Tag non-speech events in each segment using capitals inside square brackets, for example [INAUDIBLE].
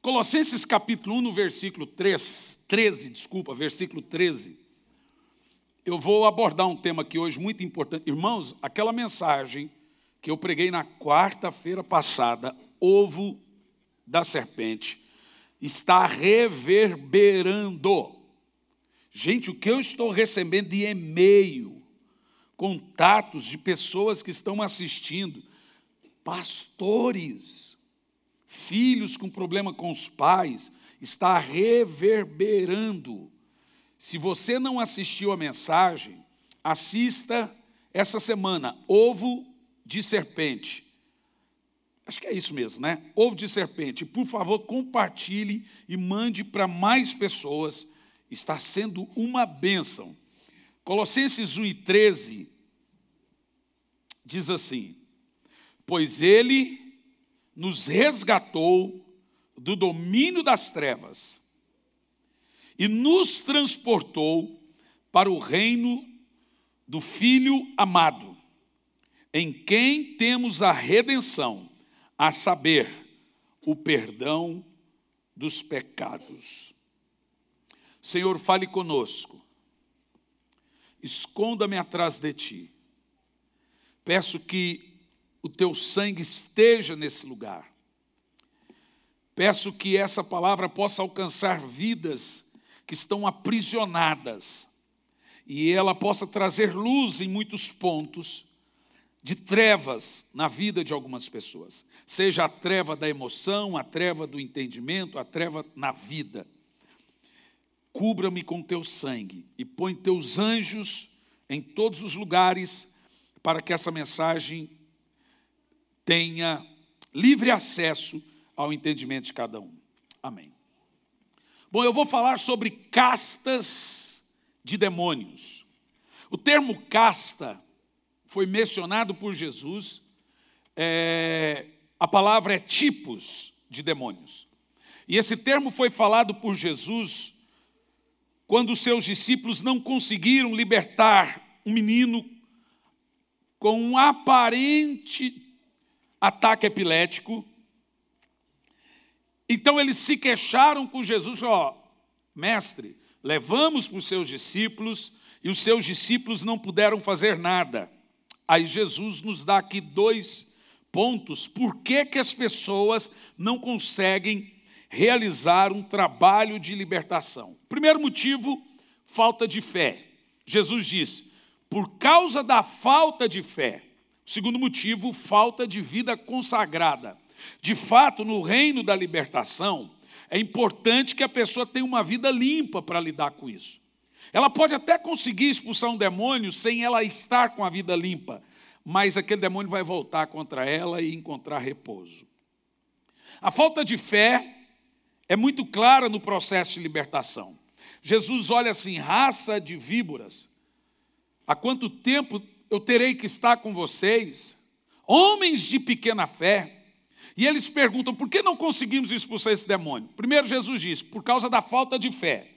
Colossenses capítulo 1, no versículo 3, 13, desculpa, versículo 13. Eu vou abordar um tema aqui hoje muito importante. Irmãos, aquela mensagem que eu preguei na quarta-feira passada, ovo da serpente, está reverberando. Gente, o que eu estou recebendo de e-mail, contatos de pessoas que estão assistindo, pastores, filhos com problema com os pais, está reverberando. Se você não assistiu a mensagem, assista essa semana, Ovo de Serpente. Acho que é isso mesmo, né? Ovo de Serpente. Por favor, compartilhe e mande para mais pessoas. Está sendo uma bênção. Colossenses 1 e 13 diz assim: Pois ele nos resgatou do domínio das trevas e nos transportou para o reino do Filho amado, em quem temos a redenção, a saber, o perdão dos pecados. Senhor, fale conosco, esconda-me atrás de ti. Peço que o teu sangue esteja nesse lugar. Peço que essa palavra possa alcançar vidas que estão aprisionadas e ela possa trazer luz em muitos pontos de trevas na vida de algumas pessoas. Seja a treva da emoção, a treva do entendimento, a treva na vida. Cubra-me com teu sangue e põe teus anjos em todos os lugares para que essa mensagem tenha livre acesso ao entendimento de cada um. Amém. Bom, eu vou falar sobre castas de demônios. O termo casta foi mencionado por Jesus. É, a palavra é tipos de demônios. E esse termo foi falado por Jesus quando seus discípulos não conseguiram libertar um menino com um aparente ataque epilético. Então eles se queixaram com Jesus, ó, oh, mestre, levamos para os seus discípulos e os seus discípulos não puderam fazer nada. Aí Jesus nos dá aqui dois pontos, por que, que as pessoas não conseguem realizar um trabalho de libertação? Primeiro motivo, falta de fé. Jesus diz, por causa da falta de fé, Segundo motivo, falta de vida consagrada. De fato, no reino da libertação, é importante que a pessoa tenha uma vida limpa para lidar com isso. Ela pode até conseguir expulsar um demônio sem ela estar com a vida limpa, mas aquele demônio vai voltar contra ela e encontrar repouso. A falta de fé é muito clara no processo de libertação. Jesus olha assim: raça de víboras, há quanto tempo eu terei que estar com vocês, homens de pequena fé. E eles perguntam: por que não conseguimos expulsar esse demônio? Primeiro, Jesus diz por causa da falta de fé.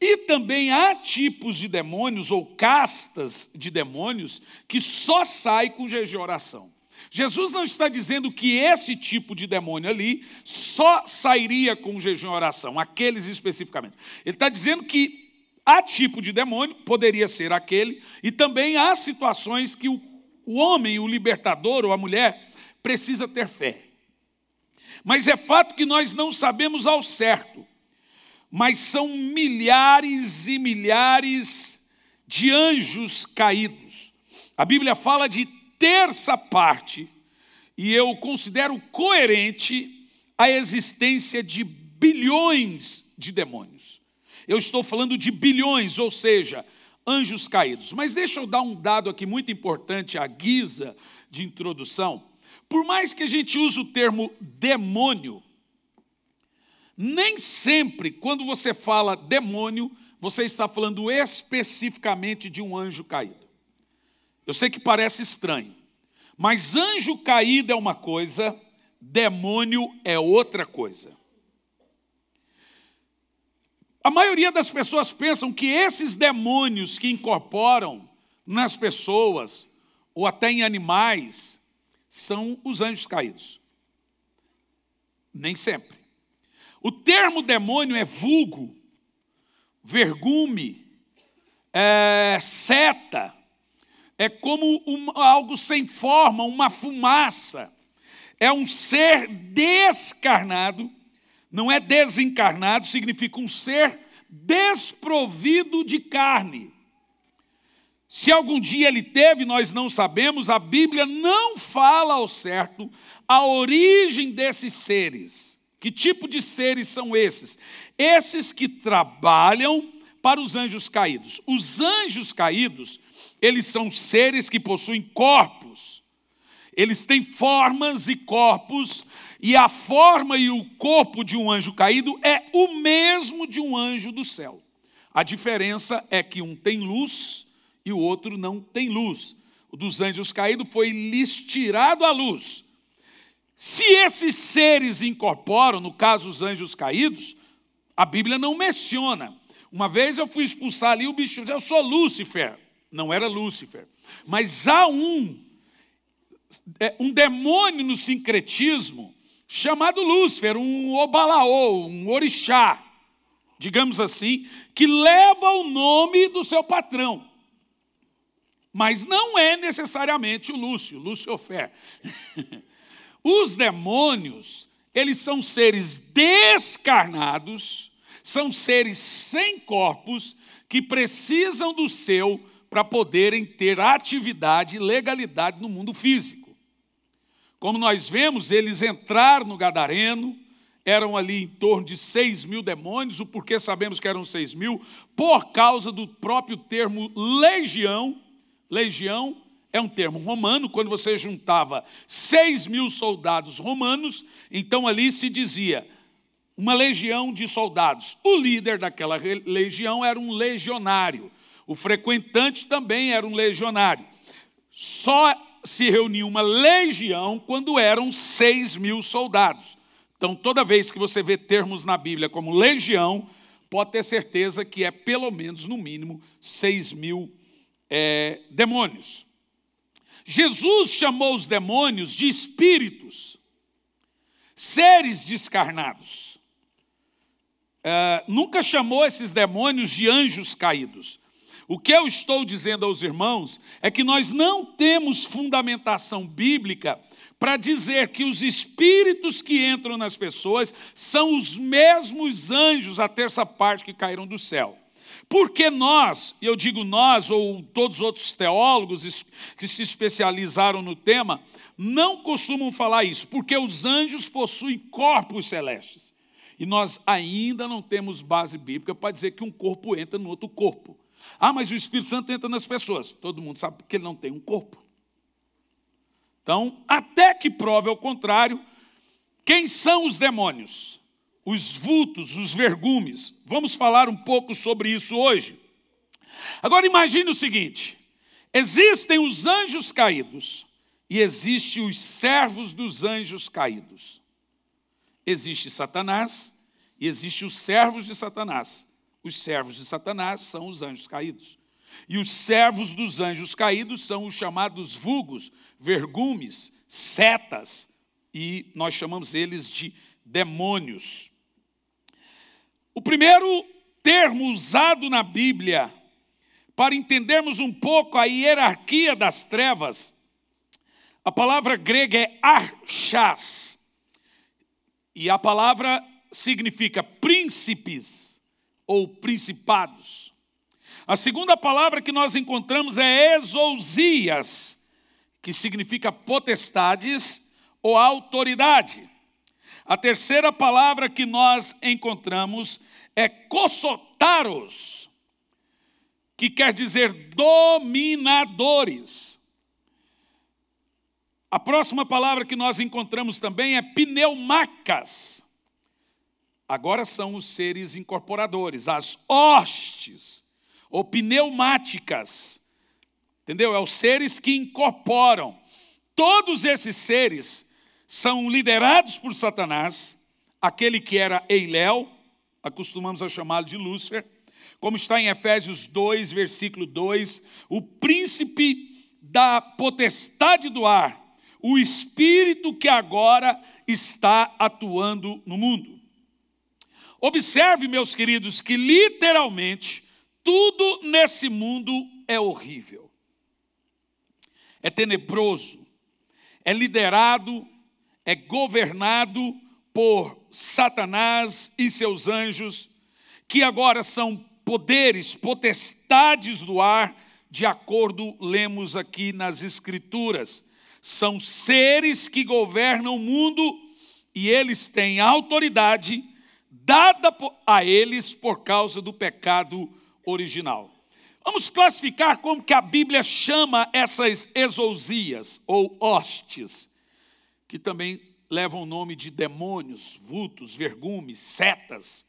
E também há tipos de demônios ou castas de demônios que só saem com jejum e oração. Jesus não está dizendo que esse tipo de demônio ali só sairia com jejum e oração, aqueles especificamente. Ele está dizendo que Há tipo de demônio, poderia ser aquele, e também há situações que o, o homem, o libertador ou a mulher, precisa ter fé. Mas é fato que nós não sabemos ao certo, mas são milhares e milhares de anjos caídos. A Bíblia fala de terça parte, e eu considero coerente a existência de bilhões de demônios eu estou falando de bilhões, ou seja, anjos caídos. Mas deixa eu dar um dado aqui muito importante à guisa de introdução. Por mais que a gente use o termo demônio, nem sempre, quando você fala demônio, você está falando especificamente de um anjo caído. Eu sei que parece estranho, mas anjo caído é uma coisa, demônio é outra coisa. A maioria das pessoas pensam que esses demônios que incorporam nas pessoas ou até em animais são os anjos caídos. Nem sempre. O termo demônio é vulgo, vergume, é, seta, é como um, algo sem forma, uma fumaça. É um ser descarnado não é desencarnado, significa um ser desprovido de carne. Se algum dia ele teve, nós não sabemos, a Bíblia não fala ao certo a origem desses seres. Que tipo de seres são esses? Esses que trabalham para os anjos caídos. Os anjos caídos, eles são seres que possuem corpos. Eles têm formas e corpos e a forma e o corpo de um anjo caído é o mesmo de um anjo do céu. A diferença é que um tem luz e o outro não tem luz. O dos anjos caídos foi lhes tirado a luz. Se esses seres incorporam, no caso os anjos caídos, a Bíblia não menciona. Uma vez eu fui expulsar ali o bicho, eu sou Lúcifer. Não era Lúcifer. Mas há um, é, um demônio no sincretismo chamado Lúcifer, um Obalaô, um orixá, digamos assim, que leva o nome do seu patrão. Mas não é necessariamente o Lúcio, Lúcifer. [LAUGHS] Os demônios, eles são seres descarnados, são seres sem corpos que precisam do seu para poderem ter atividade e legalidade no mundo físico. Como nós vemos, eles entrar no Gadareno, eram ali em torno de 6 mil demônios, o porquê sabemos que eram 6 mil? Por causa do próprio termo legião. Legião é um termo romano, quando você juntava 6 mil soldados romanos, então ali se dizia uma legião de soldados. O líder daquela legião era um legionário, o frequentante também era um legionário. Só se reuniu uma legião quando eram seis mil soldados. Então, toda vez que você vê termos na Bíblia como legião, pode ter certeza que é pelo menos, no mínimo, seis mil é, demônios. Jesus chamou os demônios de espíritos, seres descarnados. É, nunca chamou esses demônios de anjos caídos. O que eu estou dizendo aos irmãos é que nós não temos fundamentação bíblica para dizer que os espíritos que entram nas pessoas são os mesmos anjos, a terça parte que caíram do céu. Porque nós, e eu digo nós, ou todos os outros teólogos que se especializaram no tema, não costumam falar isso, porque os anjos possuem corpos celestes. E nós ainda não temos base bíblica para dizer que um corpo entra no outro corpo. Ah, mas o Espírito Santo entra nas pessoas. Todo mundo sabe que ele não tem um corpo. Então, até que prove ao contrário, quem são os demônios? Os vultos, os vergumes. Vamos falar um pouco sobre isso hoje. Agora imagine o seguinte: existem os anjos caídos e existem os servos dos anjos caídos. Existe Satanás e existe os servos de Satanás. Os servos de Satanás são os anjos caídos. E os servos dos anjos caídos são os chamados vulgos, vergumes, setas, e nós chamamos eles de demônios. O primeiro termo usado na Bíblia para entendermos um pouco a hierarquia das trevas, a palavra grega é archas, e a palavra significa príncipes ou principados. A segunda palavra que nós encontramos é exousias, que significa potestades ou autoridade. A terceira palavra que nós encontramos é cossotaros, que quer dizer dominadores. A próxima palavra que nós encontramos também é pneumacas, agora são os seres incorporadores, as hostes ou pneumáticas. Entendeu? É os seres que incorporam. Todos esses seres são liderados por Satanás, aquele que era Eiléu, acostumamos a chamá-lo de Lúcifer, como está em Efésios 2, versículo 2, o príncipe da potestade do ar, o espírito que agora está atuando no mundo. Observe, meus queridos, que literalmente tudo nesse mundo é horrível. É tenebroso, é liderado, é governado por Satanás e seus anjos, que agora são poderes, potestades do ar, de acordo lemos aqui nas Escrituras. São seres que governam o mundo e eles têm autoridade dada a eles por causa do pecado original. Vamos classificar como que a Bíblia chama essas exousias ou hostes, que também levam o nome de demônios, vultos, vergumes, setas.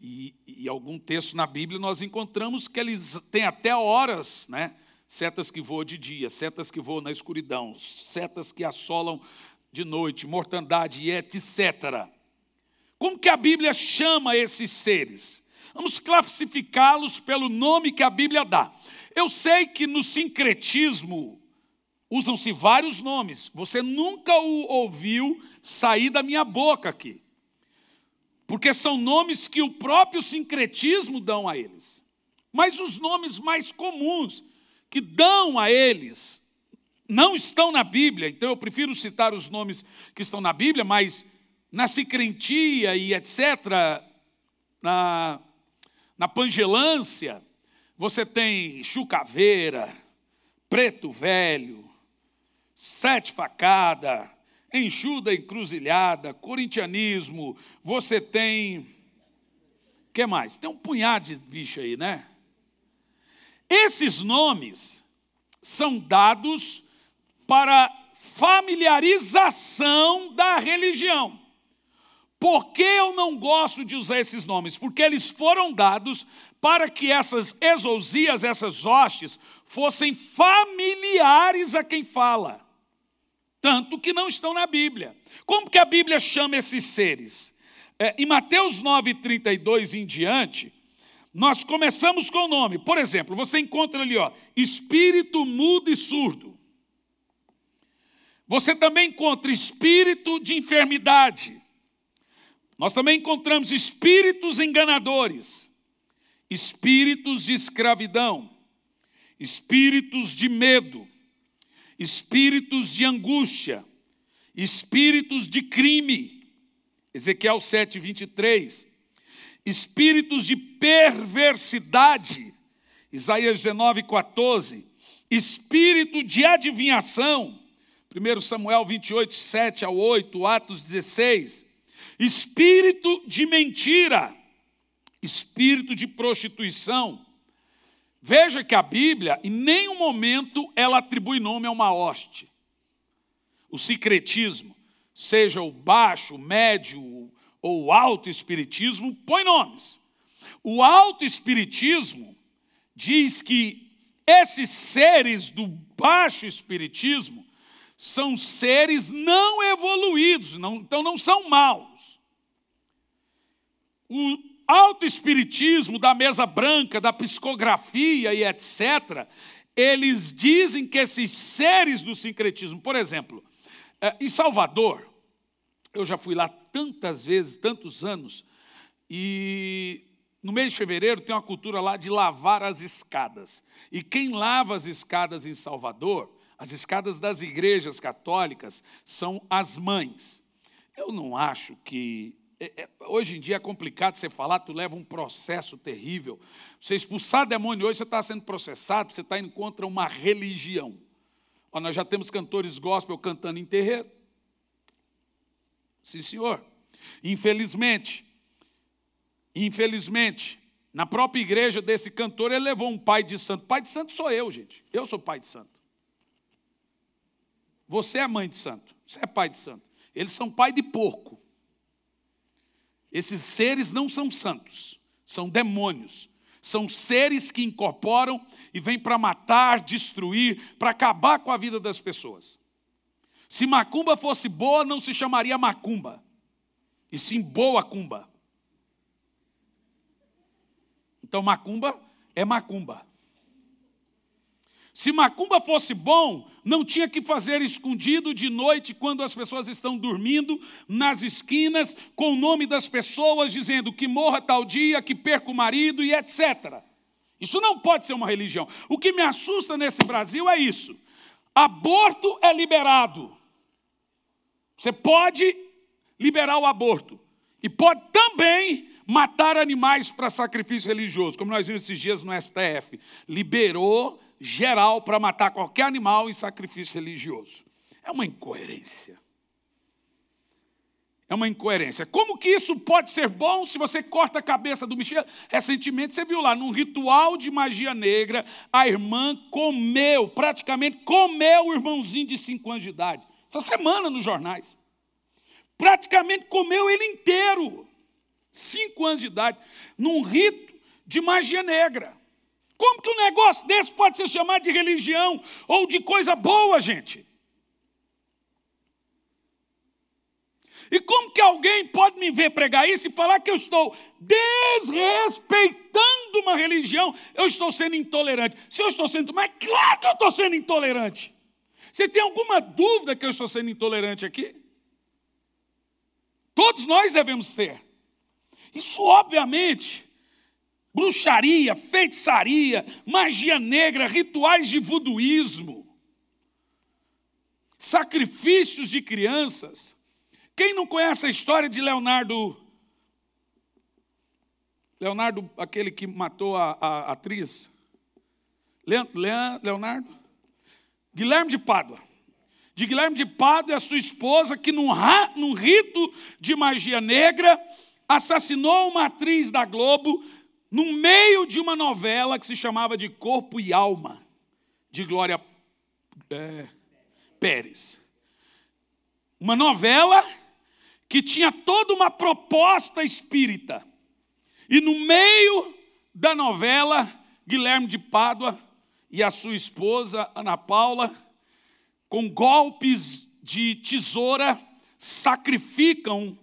E, e algum texto na Bíblia nós encontramos que eles têm até horas, né? Setas que voam de dia, setas que voam na escuridão, setas que assolam de noite, mortandade, etc. Como que a Bíblia chama esses seres? Vamos classificá-los pelo nome que a Bíblia dá. Eu sei que no sincretismo usam-se vários nomes. Você nunca o ouviu sair da minha boca aqui. Porque são nomes que o próprio sincretismo dão a eles. Mas os nomes mais comuns que dão a eles não estão na Bíblia, então eu prefiro citar os nomes que estão na Bíblia, mas na sicrentia e etc., na, na pangelância, você tem chucaveira, preto velho, sete facada, enxuda encruzilhada, corintianismo, você tem. que mais? Tem um punhado de bicho aí, né? Esses nomes são dados para familiarização da religião. Por que eu não gosto de usar esses nomes? Porque eles foram dados para que essas exousias, essas hostes, fossem familiares a quem fala. Tanto que não estão na Bíblia. Como que a Bíblia chama esses seres? É, em Mateus 9, 32 em diante, nós começamos com o nome. Por exemplo, você encontra ali, ó, espírito mudo e surdo. Você também encontra espírito de enfermidade. Nós também encontramos espíritos enganadores, espíritos de escravidão, espíritos de medo, espíritos de angústia, espíritos de crime. Ezequiel 7, 23. Espíritos de perversidade. Isaías 19, 14. Espírito de adivinhação. 1 Samuel 28, 7 a 8, Atos 16, espírito de mentira, espírito de prostituição. Veja que a Bíblia, em nenhum momento, ela atribui nome a uma hoste. O secretismo, seja o baixo, o médio ou o alto espiritismo, põe nomes. O alto espiritismo diz que esses seres do baixo espiritismo são seres não evoluídos, não, então não são mal o autoespiritismo da mesa branca, da psicografia e etc., eles dizem que esses seres do sincretismo, por exemplo, é, em Salvador, eu já fui lá tantas vezes, tantos anos, e no mês de fevereiro tem uma cultura lá de lavar as escadas. E quem lava as escadas em Salvador, as escadas das igrejas católicas, são as mães. Eu não acho que é, é, hoje em dia é complicado você falar, tu leva um processo terrível. Você expulsar demônio hoje, você está sendo processado, você está indo contra uma religião. Ó, nós já temos cantores gospel cantando em terreiro. Sim, senhor. Infelizmente, infelizmente, na própria igreja desse cantor, ele levou um pai de santo. Pai de santo sou eu, gente. Eu sou pai de santo. Você é mãe de santo. Você é pai de santo. Eles são pai de porco. Esses seres não são santos, são demônios. São seres que incorporam e vêm para matar, destruir, para acabar com a vida das pessoas. Se macumba fosse boa, não se chamaria macumba, e sim boa cumba. Então macumba é macumba. Se macumba fosse bom, não tinha que fazer escondido de noite, quando as pessoas estão dormindo, nas esquinas, com o nome das pessoas, dizendo que morra tal dia, que perca o marido e etc. Isso não pode ser uma religião. O que me assusta nesse Brasil é isso: aborto é liberado. Você pode liberar o aborto. E pode também matar animais para sacrifício religioso, como nós vimos esses dias no STF. Liberou geral para matar qualquer animal em sacrifício religioso. É uma incoerência. É uma incoerência. Como que isso pode ser bom se você corta a cabeça do Michel? Recentemente você viu lá, num ritual de magia negra, a irmã comeu, praticamente comeu o irmãozinho de 5 anos de idade. Essa semana nos jornais. Praticamente comeu ele inteiro. 5 anos de idade. Num rito de magia negra. Como que um negócio desse pode ser chamado de religião ou de coisa boa, gente? E como que alguém pode me ver pregar isso e falar que eu estou desrespeitando uma religião? Eu estou sendo intolerante. Se eu estou sendo. Mas claro que eu estou sendo intolerante. Você tem alguma dúvida que eu estou sendo intolerante aqui? Todos nós devemos ter. Isso, obviamente, bruxaria, feitiçaria, magia negra, rituais de voduísmo, sacrifícios de crianças. Quem não conhece a história de Leonardo? Leonardo, aquele que matou a, a, a atriz? Leonardo? Guilherme de Pádua de Guilherme de Pádua e a sua esposa, que num, num, rito de magia negra assassinou uma atriz da Globo no meio de uma novela que se chamava de Corpo e Alma, de Glória é, Pérez. Uma novela que tinha toda uma proposta espírita. E no meio da novela, Guilherme de Pádua e a sua esposa, Ana Paula, com golpes de tesoura, sacrificam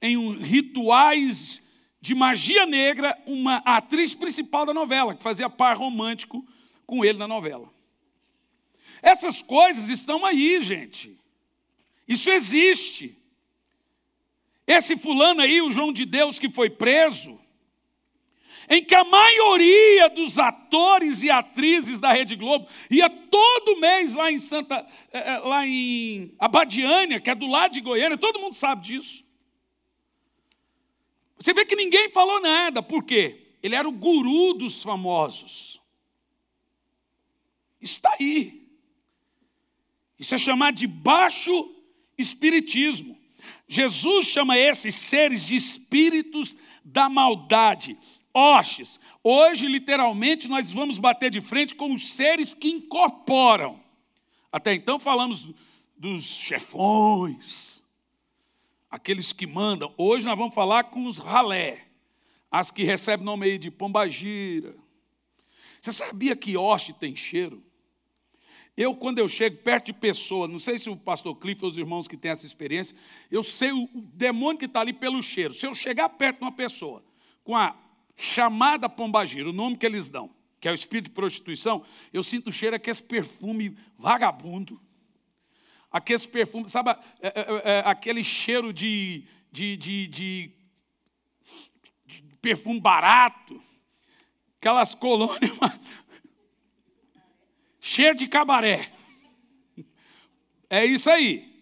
em rituais de magia negra uma atriz principal da novela, que fazia par romântico com ele na novela. Essas coisas estão aí, gente. Isso existe. Esse fulano aí, o João de Deus que foi preso, em que a maioria dos atores e atrizes da Rede Globo ia todo mês lá em Santa, eh, eh, lá em Abadiânia, que é do lado de Goiânia, todo mundo sabe disso. Você vê que ninguém falou nada, por quê? Ele era o guru dos famosos. Está aí. Isso é chamado de baixo espiritismo. Jesus chama esses seres de espíritos da maldade, hostes. Hoje, literalmente, nós vamos bater de frente com os seres que incorporam. Até então falamos dos chefões, aqueles que mandam. Hoje nós vamos falar com os ralé, as que recebem nome aí de pombagira. Você sabia que hoste tem cheiro? Eu, quando eu chego perto de pessoa, não sei se o pastor Cliff ou os irmãos que têm essa experiência, eu sei o demônio que está ali pelo cheiro. Se eu chegar perto de uma pessoa com a chamada pombagira, o nome que eles dão, que é o espírito de prostituição, eu sinto o cheiro é que esse perfume vagabundo aqueles perfumes, sabe, é é, é, é, aquele cheiro de, de, de, de, perfume barato, aquelas colônias, [LAUGHS] cheiro de cabaré. É isso aí.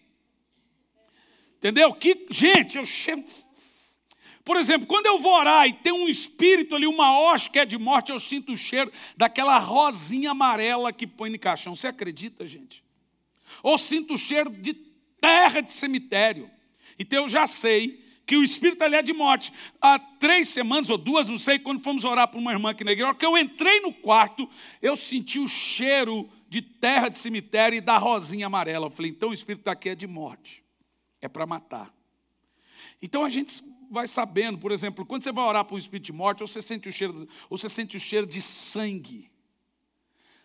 Entendeu? Que, gente, eu chego. Por exemplo, quando eu vou orar e tem um espírito ali, uma hoste que é de morte, eu sinto o cheiro daquela rosinha amarela que põe no caixão. Você acredita, gente? ou sinto o cheiro de terra de cemitério. Então eu já sei que o espírito ali é de morte. Há três semanas ou duas, não sei, quando fomos orar para uma irmã aqui na igreja, que eu entrei no quarto, eu senti o cheiro de terra de cemitério e da rosinha amarela. Eu falei, então o espírito daqui é de morte, é para matar. Então a gente vai sabendo, por exemplo, quando você vai orar para um espírito de morte, ou você sente o cheiro, ou você sente o cheiro de sangue.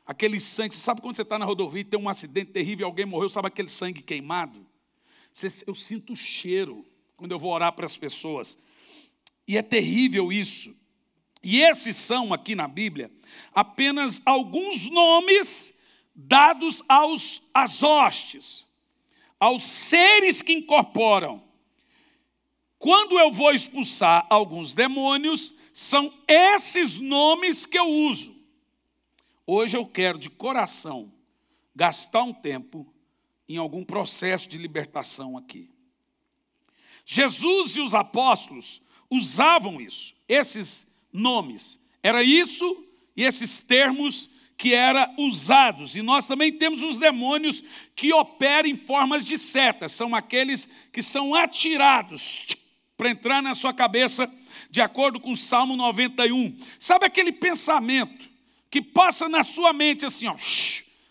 Aquele sangue, você sabe quando você está na rodovia e tem um acidente terrível, alguém morreu, sabe aquele sangue queimado? eu sinto o cheiro quando eu vou orar para as pessoas. E é terrível isso. E esses são aqui na Bíblia apenas alguns nomes dados aos às hostes, aos seres que incorporam. Quando eu vou expulsar alguns demônios, são esses nomes que eu uso. Hoje eu quero de coração gastar um tempo em algum processo de libertação aqui. Jesus e os apóstolos usavam isso, esses nomes. Era isso e esses termos que eram usados. E nós também temos os demônios que operam em formas de setas, são aqueles que são atirados para entrar na sua cabeça, de acordo com o Salmo 91. Sabe aquele pensamento que passa na sua mente assim, ó,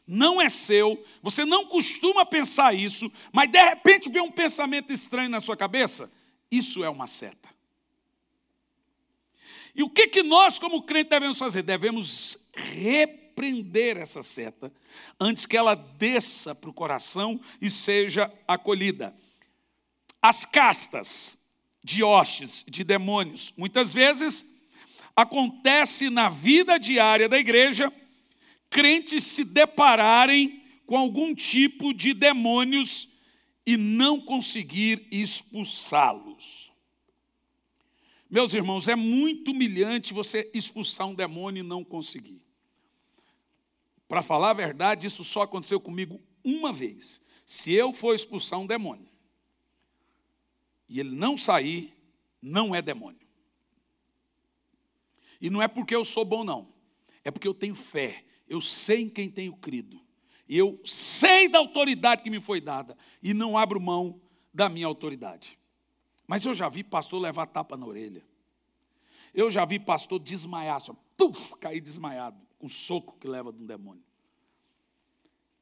não é seu, você não costuma pensar isso, mas de repente vem um pensamento estranho na sua cabeça, isso é uma seta. E o que, que nós, como crente, devemos fazer? Devemos repreender essa seta antes que ela desça para o coração e seja acolhida. As castas de hostes, de demônios, muitas vezes acontece na vida diária da igreja crentes se depararem com algum tipo de demônios e não conseguir expulsá-los. Meus irmãos, é muito humilhante você expulsar um demônio e não conseguir. Para falar a verdade, isso só aconteceu comigo uma vez. Se eu for expulsar um demônio e ele não sair, não é demônio. E não é porque eu sou bom, não. É porque eu tenho fé. Eu sei em quem tenho crido. E eu sei da autoridade que me foi dada. E não abro mão da minha autoridade. Mas eu já vi pastor levar tapa na orelha. Eu já vi pastor desmaiar, só, assim, tuf, cair desmaiado, com o soco que leva de um demônio.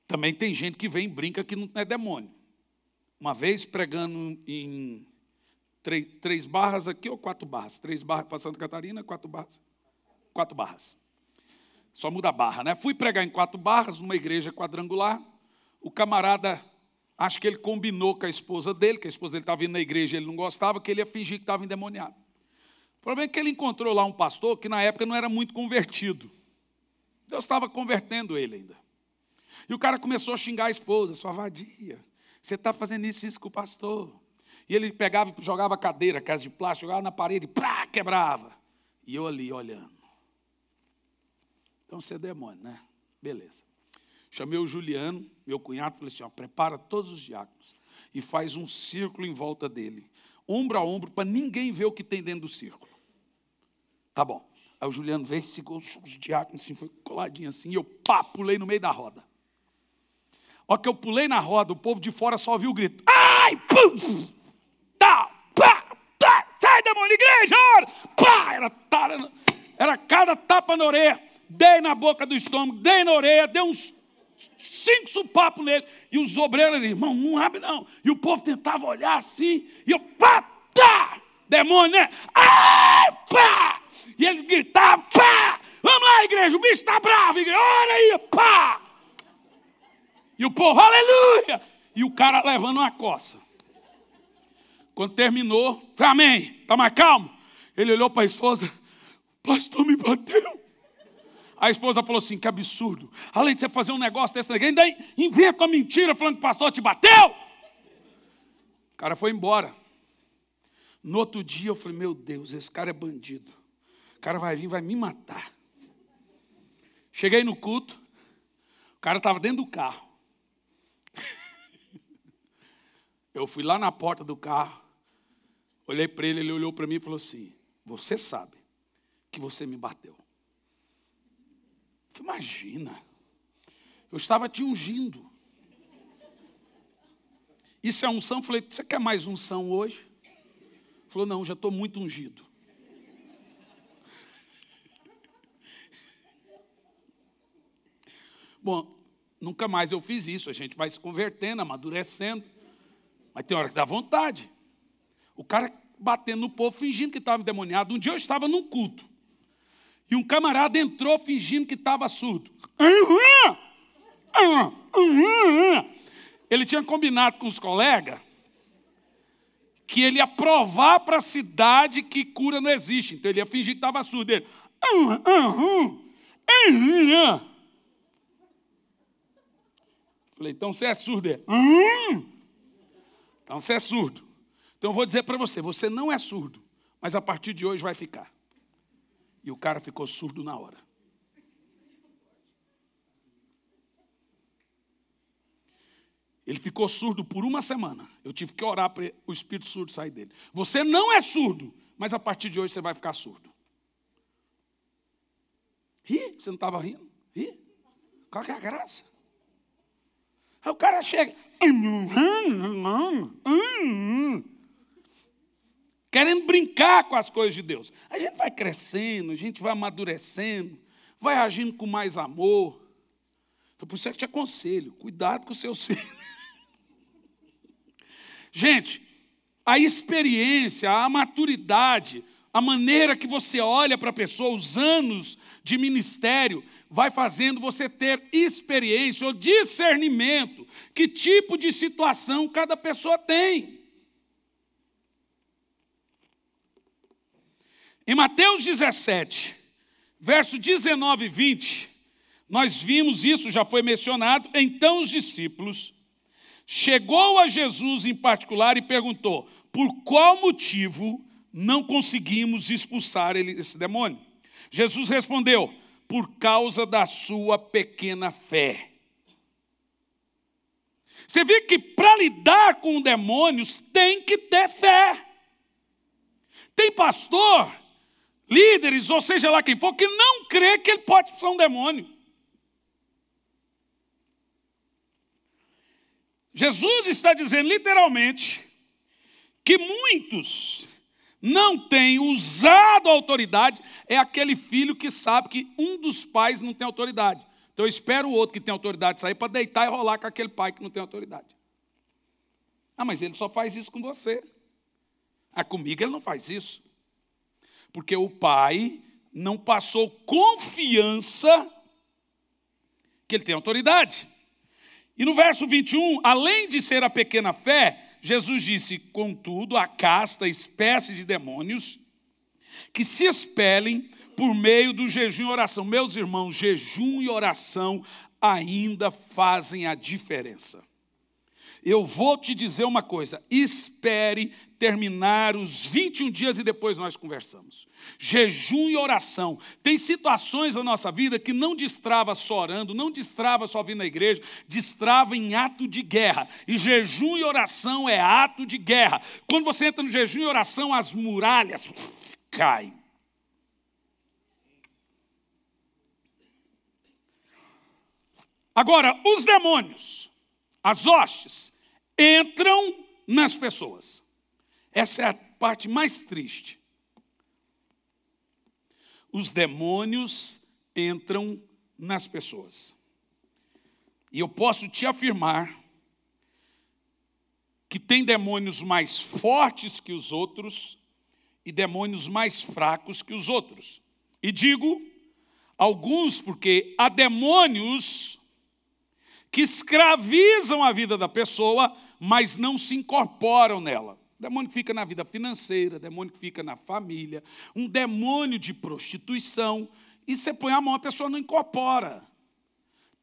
Também tem gente que vem e brinca que não é demônio. Uma vez pregando em três, três barras aqui ou quatro barras? Três barras para Santa Catarina, quatro barras Quatro barras. Só muda a barra, né? Fui pregar em quatro barras numa igreja quadrangular. O camarada, acho que ele combinou com a esposa dele, que a esposa dele estava indo na igreja, ele não gostava, que ele ia fingir que estava endemoniado. O problema é que ele encontrou lá um pastor que na época não era muito convertido. Deus estava convertendo ele ainda. E o cara começou a xingar a esposa, sua vadia. Você está fazendo isso, isso com o pastor. E ele pegava e jogava cadeira, casa de plástico, jogava na parede, pá, quebrava. E eu ali olhando. Então você é demônio, né? Beleza. Chamei o Juliano, meu cunhado, falei assim: ó, prepara todos os diáconos e faz um círculo em volta dele, ombro a ombro, para ninguém ver o que tem dentro do círculo. Tá bom. Aí o Juliano veio, segurou os diáconos, assim, foi coladinho assim, e eu pá, pulei no meio da roda. Ó, que eu pulei na roda, o povo de fora só ouviu o grito. Ai, pum! Tá, pá, pá, sai demônio, igreja! Ora, pá, era, era cada tapa na orelha dei na boca do estômago, dei na orelha, dei uns cinco supapos nele. E os obreiros ali, irmão, não abre não. E o povo tentava olhar assim, e eu, pá, tá, demônio, né? Ai, pá! E ele gritava, pá! Vamos lá, igreja, o bicho está bravo, igreja, olha aí, pá! E o povo, aleluia! E o cara levando uma coça. Quando terminou, amém, está mais calmo. Ele olhou para a esposa, pastor me bateu. A esposa falou assim: que absurdo. Além de você fazer um negócio desse, ainda inventa uma mentira falando que o pastor te bateu. O cara foi embora. No outro dia eu falei: meu Deus, esse cara é bandido. O cara vai vir, vai me matar. Cheguei no culto, o cara estava dentro do carro. [LAUGHS] Eu fui lá na porta do carro, olhei para ele, ele olhou para mim e falou assim: Você sabe que você me bateu. Imagina, eu estava te ungindo. Isso é unção? Eu falei, você quer mais unção hoje? Ele falou, não, já estou muito ungido. Bom, nunca mais eu fiz isso. A gente vai se convertendo, amadurecendo. Mas tem hora que dá vontade. O cara batendo no povo, fingindo que estava endemoniado. Um dia eu estava num culto. E um camarada entrou fingindo que estava surdo. Ele tinha combinado com os colegas que ele ia provar para a cidade que cura não existe. Então ele ia fingir que estava surdo. Ele. Falei, então você é surdo? Ele. É? Então você é surdo. Então eu vou dizer para você: você não é surdo, mas a partir de hoje vai ficar. E o cara ficou surdo na hora. Ele ficou surdo por uma semana. Eu tive que orar para o espírito surdo sair dele. Você não é surdo, mas a partir de hoje você vai ficar surdo. Ri? Você não estava rindo? Ri? Qual que é a graça? Aí o cara chega querendo brincar com as coisas de Deus. A gente vai crescendo, a gente vai amadurecendo, vai agindo com mais amor. Então, por isso é que te aconselho, cuidado com seus [LAUGHS] filhos. Gente, a experiência, a maturidade, a maneira que você olha para a pessoa, os anos de ministério, vai fazendo você ter experiência ou discernimento, que tipo de situação cada pessoa tem. Em Mateus 17, verso 19 e 20, nós vimos isso, já foi mencionado. Então os discípulos chegou a Jesus em particular e perguntou: por qual motivo não conseguimos expulsar esse demônio? Jesus respondeu: por causa da sua pequena fé. Você vê que para lidar com demônios tem que ter fé. Tem pastor líderes, ou seja lá quem for, que não crê que ele pode ser um demônio. Jesus está dizendo literalmente que muitos não têm usado a autoridade, é aquele filho que sabe que um dos pais não tem autoridade. Então eu espero o outro que tem autoridade sair para deitar e rolar com aquele pai que não tem autoridade. Ah, mas ele só faz isso com você. Ah, comigo ele não faz isso. Porque o pai não passou confiança que ele tem autoridade. E no verso 21, além de ser a pequena fé, Jesus disse: Contudo, a casta, espécie de demônios, que se expelem por meio do jejum e oração. Meus irmãos, jejum e oração ainda fazem a diferença. Eu vou te dizer uma coisa: espere terminar os 21 dias e depois nós conversamos. Jejum e oração. Tem situações na nossa vida que não destrava só orando, não destrava só vindo à igreja, destrava em ato de guerra. E jejum e oração é ato de guerra. Quando você entra no jejum e oração, as muralhas caem. Agora, os demônios, as hostes, entram nas pessoas. Essa é a parte mais triste. Os demônios entram nas pessoas. E eu posso te afirmar que tem demônios mais fortes que os outros e demônios mais fracos que os outros. E digo alguns porque há demônios que escravizam a vida da pessoa, mas não se incorporam nela demônio que fica na vida financeira, demônio que fica na família, um demônio de prostituição. E você põe a mão, a pessoa não incorpora.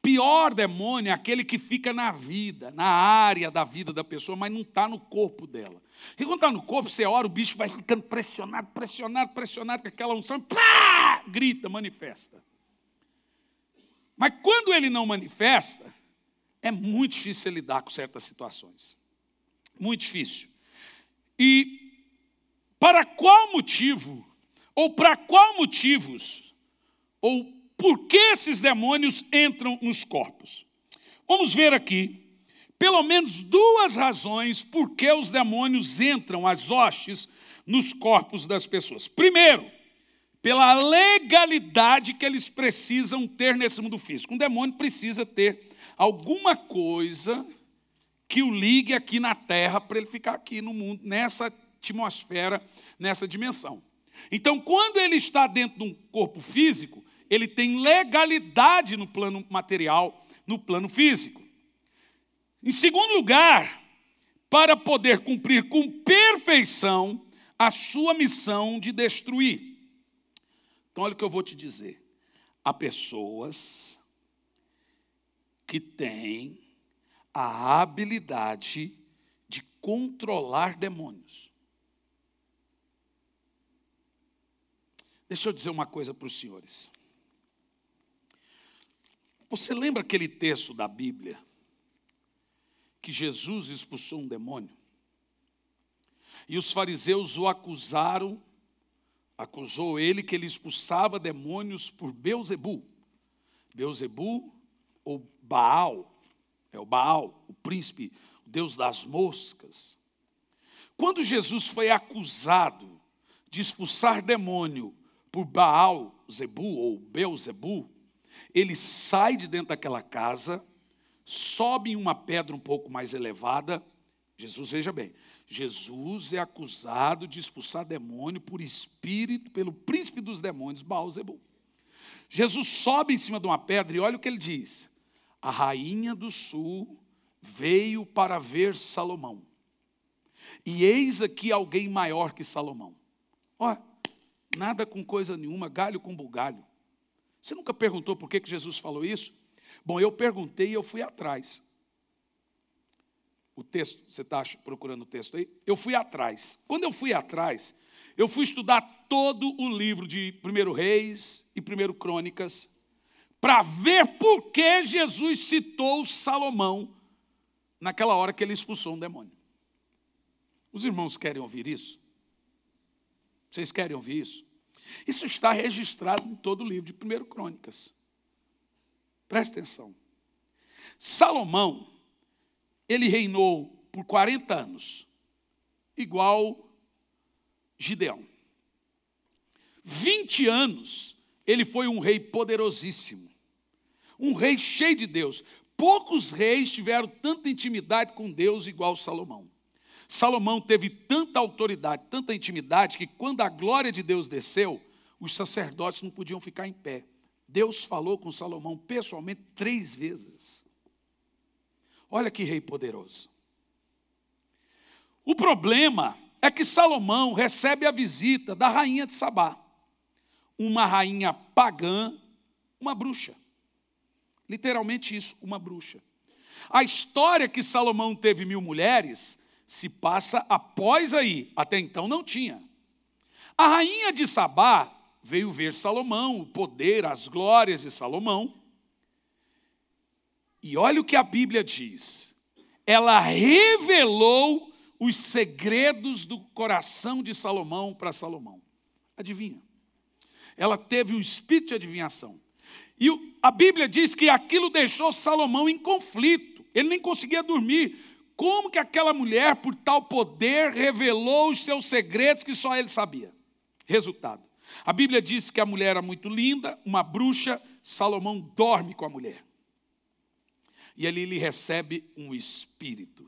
Pior demônio é aquele que fica na vida, na área da vida da pessoa, mas não está no corpo dela. E quando está no corpo, você ora, o bicho vai ficando pressionado, pressionado, pressionado, com aquela unção, pá, grita, manifesta. Mas quando ele não manifesta, é muito difícil lidar com certas situações. Muito difícil. E para qual motivo, ou para qual motivos, ou por que esses demônios entram nos corpos? Vamos ver aqui pelo menos duas razões por que os demônios entram, as hostes, nos corpos das pessoas. Primeiro, pela legalidade que eles precisam ter nesse mundo físico. Um demônio precisa ter alguma coisa que o ligue aqui na terra para ele ficar aqui no mundo, nessa atmosfera, nessa dimensão. Então, quando ele está dentro de um corpo físico, ele tem legalidade no plano material, no plano físico. Em segundo lugar, para poder cumprir com perfeição a sua missão de destruir. Então, olha o que eu vou te dizer. Há pessoas que têm a habilidade de controlar demônios. Deixa eu dizer uma coisa para os senhores. Você lembra aquele texto da Bíblia que Jesus expulsou um demônio? E os fariseus o acusaram, acusou ele que ele expulsava demônios por Beuzebu. Beuzebu ou Baal é o Baal, o príncipe, o deus das moscas. Quando Jesus foi acusado de expulsar demônio por Baal Zebu ou Beuzebu, ele sai de dentro daquela casa, sobe em uma pedra um pouco mais elevada. Jesus, veja bem, Jesus é acusado de expulsar demônio por espírito, pelo príncipe dos demônios, Baal Zebu. Jesus sobe em cima de uma pedra e olha o que ele diz a rainha do sul veio para ver Salomão. E eis aqui alguém maior que Salomão. Ó, nada com coisa nenhuma, galho com bugalho. Você nunca perguntou por que, que Jesus falou isso? Bom, eu perguntei e eu fui atrás. O texto, você está procurando o texto aí? Eu fui atrás. Quando eu fui atrás, eu fui estudar todo o livro de Primeiro Reis e Primeiro Crônicas para ver por que Jesus citou Salomão naquela hora que ele expulsou um demônio. Os irmãos querem ouvir isso? Vocês querem ouvir isso? Isso está registrado em todo o livro de 1 Crônicas. Presta atenção. Salomão, ele reinou por 40 anos, igual Gideão. 20 anos ele foi um rei poderosíssimo um rei cheio de Deus. Poucos reis tiveram tanta intimidade com Deus igual Salomão. Salomão teve tanta autoridade, tanta intimidade, que quando a glória de Deus desceu, os sacerdotes não podiam ficar em pé. Deus falou com Salomão pessoalmente três vezes. Olha que rei poderoso. O problema é que Salomão recebe a visita da rainha de Sabá, uma rainha pagã, uma bruxa. Literalmente isso, uma bruxa. A história que Salomão teve mil mulheres se passa após aí, até então não tinha. A rainha de Sabá veio ver Salomão, o poder, as glórias de Salomão. E olha o que a Bíblia diz. Ela revelou os segredos do coração de Salomão para Salomão. Adivinha? Ela teve o espírito de adivinhação. E a Bíblia diz que aquilo deixou Salomão em conflito, ele nem conseguia dormir. Como que aquela mulher, por tal poder, revelou os seus segredos que só ele sabia? Resultado: a Bíblia diz que a mulher era muito linda, uma bruxa, Salomão dorme com a mulher. E ali ele recebe um espírito.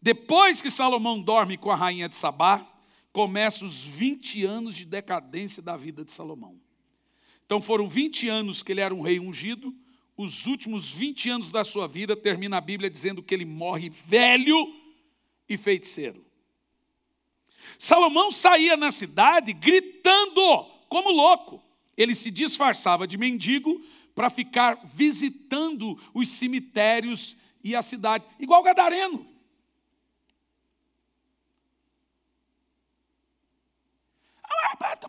Depois que Salomão dorme com a rainha de Sabá, começam os 20 anos de decadência da vida de Salomão. Então foram 20 anos que ele era um rei ungido, os últimos 20 anos da sua vida, termina a Bíblia dizendo que ele morre velho e feiticeiro. Salomão saía na cidade gritando como louco. Ele se disfarçava de mendigo para ficar visitando os cemitérios e a cidade, igual Gadareno.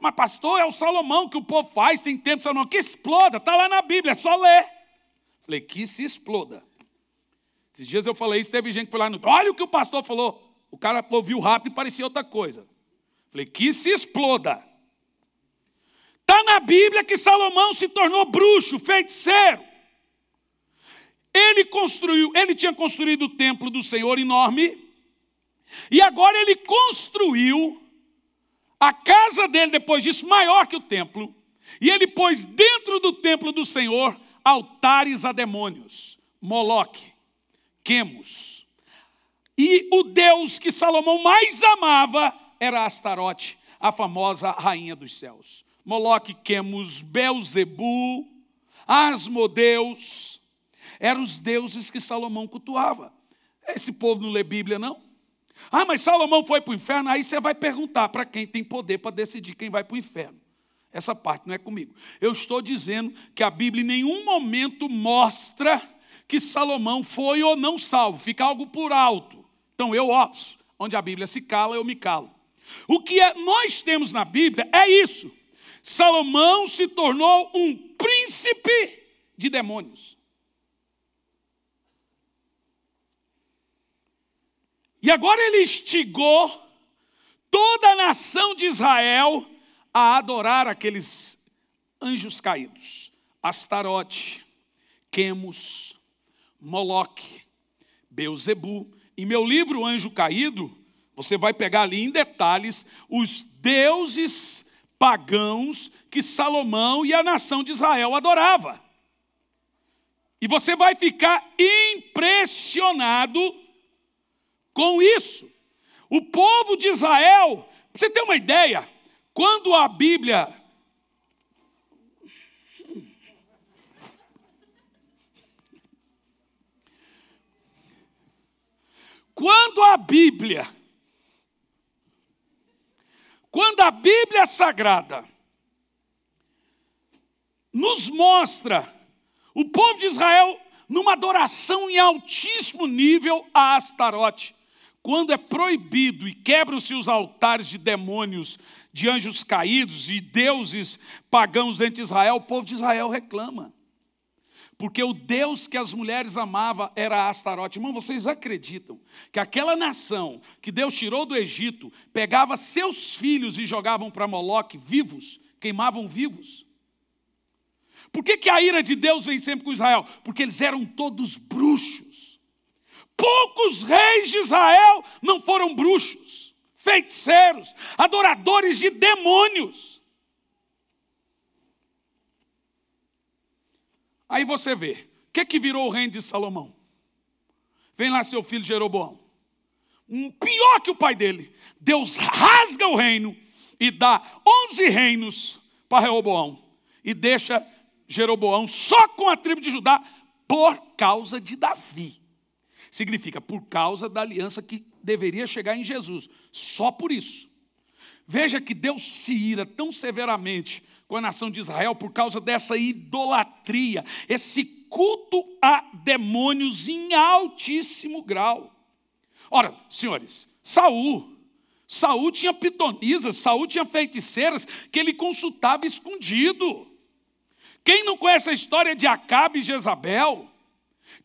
Mas, pastor, é o Salomão que o povo faz, tem tempo, Salomão, que exploda, está lá na Bíblia, é só ler. Falei, que se exploda. Esses dias eu falei isso, teve gente que foi lá no. Olha o que o pastor falou. O cara ouviu rápido e parecia outra coisa. Falei, que se exploda. Está na Bíblia que Salomão se tornou bruxo, feiticeiro. Ele construiu, ele tinha construído o templo do Senhor enorme, e agora ele construiu a casa dele, depois disso, maior que o templo, e ele pôs dentro do templo do Senhor altares a demônios, Moloque, Quemos. E o Deus que Salomão mais amava era Astarote, a famosa rainha dos céus. Moloque, Quemos, Belzebu, Asmodeus, eram os deuses que Salomão cultuava. Esse povo não lê Bíblia, não? Ah, mas Salomão foi para o inferno. Aí você vai perguntar para quem tem poder para decidir quem vai para o inferno. Essa parte não é comigo. Eu estou dizendo que a Bíblia em nenhum momento mostra que Salomão foi ou não salvo. Fica algo por alto. Então eu opto. Onde a Bíblia se cala, eu me calo. O que é, nós temos na Bíblia é isso. Salomão se tornou um príncipe de demônios. E agora ele instigou toda a nação de Israel a adorar aqueles anjos caídos: Astarote, Quemos, Moloque, Beuzebu. Em meu livro Anjo Caído, você vai pegar ali em detalhes os deuses pagãos que Salomão e a nação de Israel adorava. E você vai ficar impressionado com isso. O povo de Israel, para você ter uma ideia, quando a Bíblia. Quando a Bíblia. Quando a Bíblia Sagrada nos mostra o povo de Israel numa adoração em altíssimo nível a Astarote, quando é proibido e quebram-se os altares de demônios, de anjos caídos e deuses pagãos dentro de Israel, o povo de Israel reclama. Porque o Deus que as mulheres amavam era Astarote. Irmão, vocês acreditam que aquela nação que Deus tirou do Egito pegava seus filhos e jogavam para Moloque vivos, queimavam vivos? Por que, que a ira de Deus vem sempre com Israel? Porque eles eram todos bruxos. Poucos reis de Israel não foram bruxos, feiticeiros, adoradores de demônios. Aí você vê, o que, que virou o reino de Salomão? Vem lá seu filho Jeroboão. Um pior que o pai dele. Deus rasga o reino e dá onze reinos para Jeroboão E deixa Jeroboão só com a tribo de Judá por causa de Davi. Significa por causa da aliança que deveria chegar em Jesus. Só por isso. Veja que Deus se ira tão severamente com a nação de Israel por causa dessa idolatria, esse culto a demônios em altíssimo grau. Ora, senhores, Saul, Saul tinha pitonisas, Saul tinha feiticeiras que ele consultava escondido. Quem não conhece a história de Acabe e Jezabel?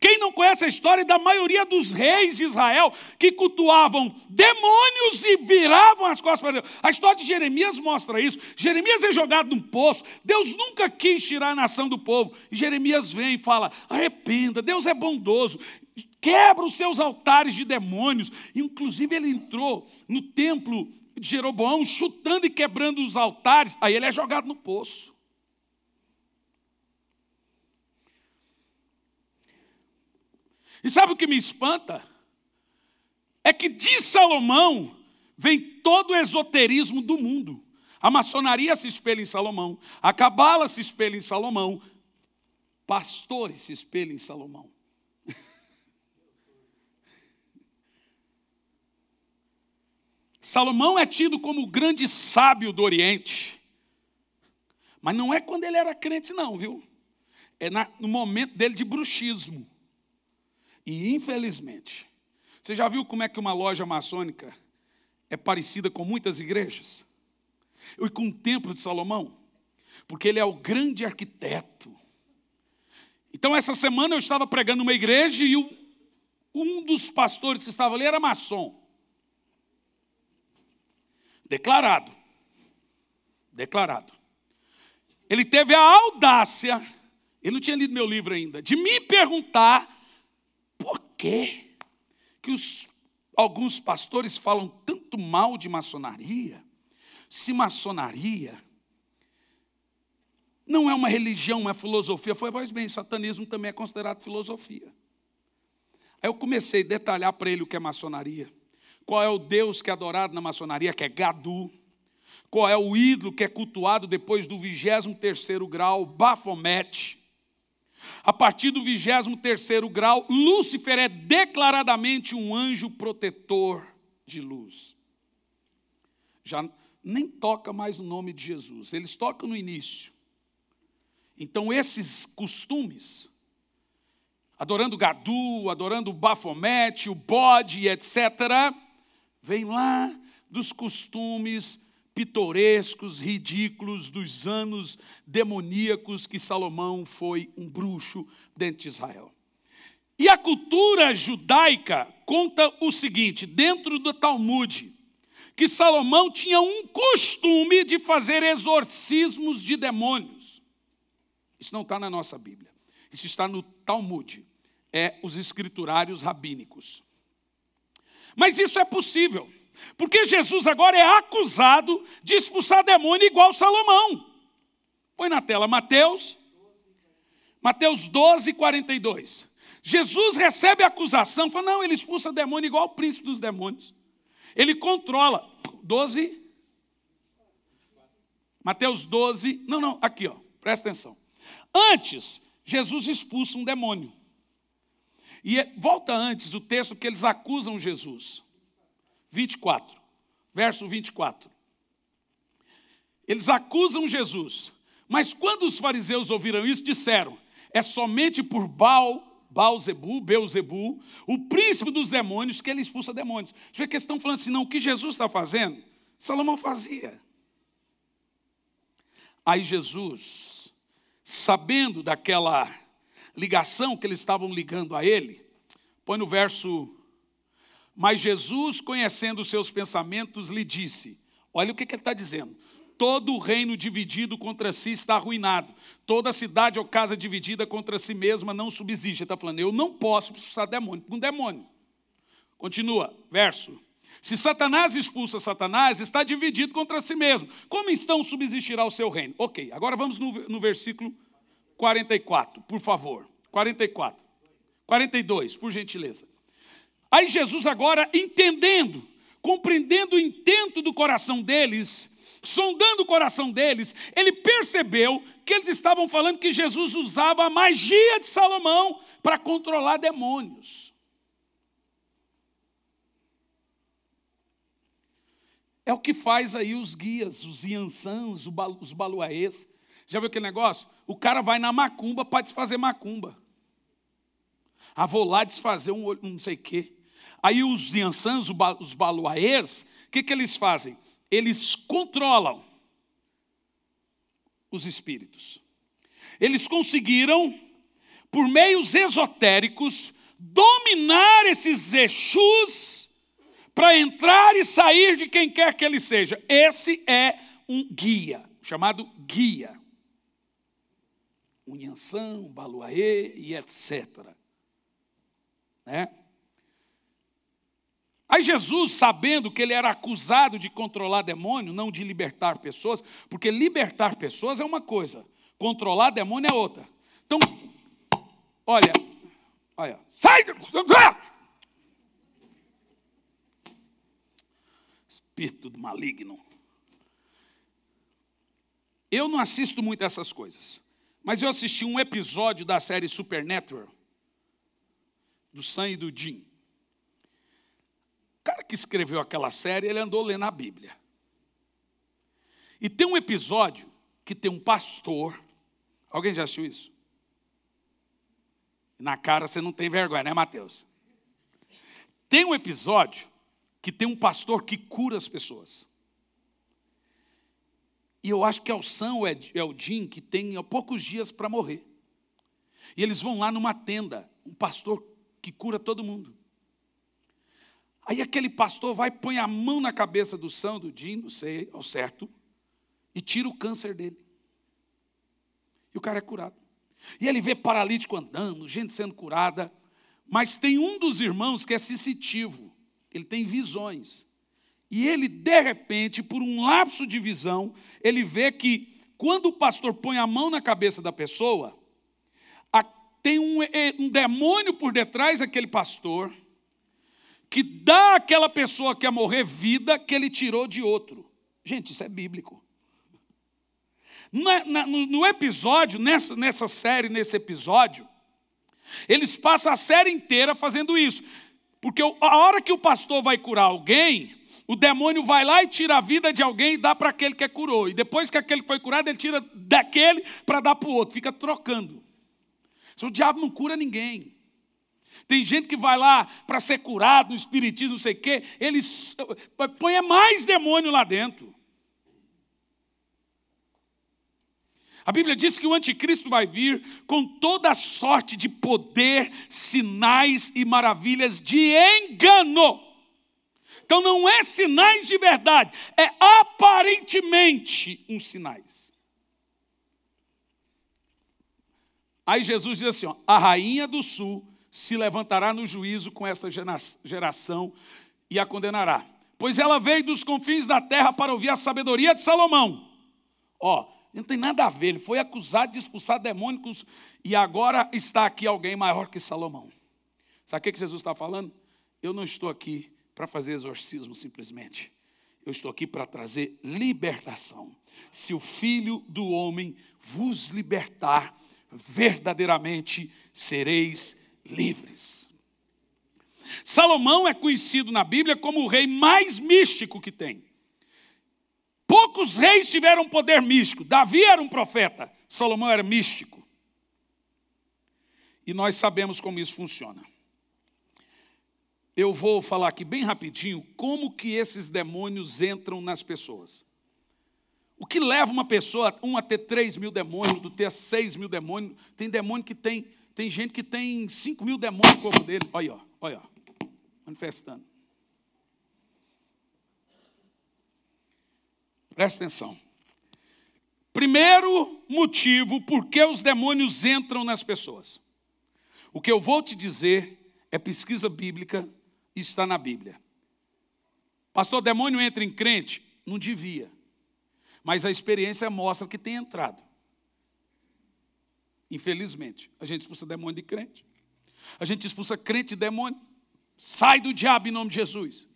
Quem não conhece a história da maioria dos reis de Israel que cultuavam demônios e viravam as costas para Deus? A história de Jeremias mostra isso. Jeremias é jogado num poço. Deus nunca quis tirar a nação do povo. E Jeremias vem e fala: arrependa, Deus é bondoso. Quebra os seus altares de demônios. Inclusive, ele entrou no templo de Jeroboão, chutando e quebrando os altares. Aí ele é jogado no poço. E sabe o que me espanta? É que de Salomão vem todo o esoterismo do mundo. A maçonaria se espelha em Salomão, a cabala se espelha em Salomão, pastores se espelham em Salomão. [LAUGHS] Salomão é tido como o grande sábio do Oriente. Mas não é quando ele era crente, não, viu? É na, no momento dele de bruxismo. E infelizmente, você já viu como é que uma loja maçônica é parecida com muitas igrejas? E com o Templo de Salomão? Porque ele é o grande arquiteto. Então, essa semana eu estava pregando uma igreja e um dos pastores que estava ali era maçom. Declarado. Declarado. Ele teve a audácia, ele não tinha lido meu livro ainda, de me perguntar por quê que os, alguns pastores falam tanto mal de maçonaria? Se maçonaria não é uma religião, é filosofia. Foi, pois bem, satanismo também é considerado filosofia. Aí eu comecei a detalhar para ele o que é maçonaria. Qual é o Deus que é adorado na maçonaria, que é Gadu. Qual é o ídolo que é cultuado depois do 23 terceiro grau, Baphomet. A partir do 23 grau, Lúcifer é declaradamente um anjo protetor de luz. Já nem toca mais o nome de Jesus, eles tocam no início. Então esses costumes, adorando Gadu, adorando o Bafomete, o bode, etc., vem lá dos costumes pitorescos, ridículos dos anos demoníacos que Salomão foi um bruxo dentro de Israel. E a cultura judaica conta o seguinte, dentro do Talmud, que Salomão tinha um costume de fazer exorcismos de demônios. Isso não está na nossa Bíblia. Isso está no Talmud. É os escriturários rabínicos. Mas isso é possível. Porque Jesus agora é acusado de expulsar demônio igual Salomão. Põe na tela Mateus, Mateus 12, 42. Jesus recebe a acusação, fala, não, ele expulsa demônio igual o príncipe dos demônios. Ele controla. 12. Mateus 12. Não, não, aqui, ó, presta atenção. Antes, Jesus expulsa um demônio. E é, volta antes o texto que eles acusam Jesus. 24, verso 24. Eles acusam Jesus, mas quando os fariseus ouviram isso, disseram: é somente por Baal, Baalzebu, Beuzebu, o príncipe dos demônios, que ele expulsa demônios. Você vê que eles estão falando assim: não, o que Jesus está fazendo, Salomão fazia. Aí Jesus, sabendo daquela ligação que eles estavam ligando a ele, põe no verso mas Jesus, conhecendo os seus pensamentos, lhe disse: Olha o que, que ele está dizendo. Todo reino dividido contra si está arruinado. Toda cidade ou casa dividida contra si mesma não subsiste. Ele está falando, eu não posso expulsar demônio com um demônio. Continua, verso. Se Satanás expulsa Satanás, está dividido contra si mesmo. Como então subsistirá o seu reino? Ok, agora vamos no, no versículo 44, por favor. 44. 42, por gentileza. Aí Jesus, agora entendendo, compreendendo o intento do coração deles, sondando o coração deles, ele percebeu que eles estavam falando que Jesus usava a magia de Salomão para controlar demônios. É o que faz aí os guias, os iansãs, os baluaês. Já viu aquele negócio? O cara vai na macumba para desfazer macumba. Ah, vou lá desfazer um, um não sei o quê. Aí os Iansãs, os Baluaês, o que, que eles fazem? Eles controlam os espíritos. Eles conseguiram, por meios esotéricos, dominar esses Exus para entrar e sair de quem quer que ele seja. Esse é um guia, chamado guia. Um Yansan, um Baluaê e etc. Né? Aí Jesus, sabendo que ele era acusado de controlar demônio, não de libertar pessoas, porque libertar pessoas é uma coisa, controlar demônio é outra. Então, olha, olha, sai! Espírito do maligno. Eu não assisto muito essas coisas, mas eu assisti um episódio da série Supernatural, do Sam e do Jim que escreveu aquela série, ele andou lendo a Bíblia. E tem um episódio que tem um pastor. Alguém já assistiu isso? Na cara você não tem vergonha, né, Mateus? Tem um episódio que tem um pastor que cura as pessoas. E eu acho que é o São Eldin é que tem poucos dias para morrer. E eles vão lá numa tenda, um pastor que cura todo mundo. Aí aquele pastor vai, põe a mão na cabeça do São, do Jim, não sei ao é certo, e tira o câncer dele. E o cara é curado. E ele vê paralítico andando, gente sendo curada. Mas tem um dos irmãos que é sensitivo, ele tem visões. E ele, de repente, por um lapso de visão, ele vê que quando o pastor põe a mão na cabeça da pessoa, tem um, eh, um demônio por detrás daquele pastor que dá àquela pessoa que ia morrer vida que ele tirou de outro. Gente, isso é bíblico. É, no, episódio, nessa, nessa série, nesse episódio, eles passam a série inteira fazendo isso. Porque a hora que o pastor vai curar alguém, o demônio vai lá e tira a vida de alguém e dá para aquele que é curou. E depois que aquele que foi curado, ele tira daquele para dar para o outro. Fica trocando. Se o diabo não cura ninguém. Tem gente que vai lá para ser curado no espiritismo, não sei o quê, ele põe mais demônio lá dentro. A Bíblia diz que o anticristo vai vir com toda sorte de poder, sinais e maravilhas de engano. Então não é sinais de verdade, é aparentemente uns sinais. Aí Jesus diz assim: ó, a rainha do sul se levantará no juízo com esta geração e a condenará. Pois ela veio dos confins da terra para ouvir a sabedoria de Salomão. Ó, não tem nada a ver, ele foi acusado de expulsar demônios e agora está aqui alguém maior que Salomão. Sabe o que Jesus está falando? Eu não estou aqui para fazer exorcismo simplesmente. Eu estou aqui para trazer libertação. Se o filho do homem vos libertar, verdadeiramente sereis livres. Salomão é conhecido na Bíblia como o rei mais místico que tem. Poucos reis tiveram poder místico. Davi era um profeta, Salomão era místico. E nós sabemos como isso funciona. Eu vou falar aqui bem rapidinho como que esses demônios entram nas pessoas. O que leva uma pessoa, um a ter 3 mil demônios, do ter 6 mil demônios, tem demônio que tem tem gente que tem 5 mil demônios no corpo dele. Olha, olha, manifestando. Presta atenção. Primeiro motivo por que os demônios entram nas pessoas. O que eu vou te dizer é pesquisa bíblica e está na Bíblia. Pastor, demônio entra em crente? Não devia. Mas a experiência mostra que tem entrado. Infelizmente, a gente expulsa demônio de crente. A gente expulsa crente e demônio. Sai do diabo em nome de Jesus.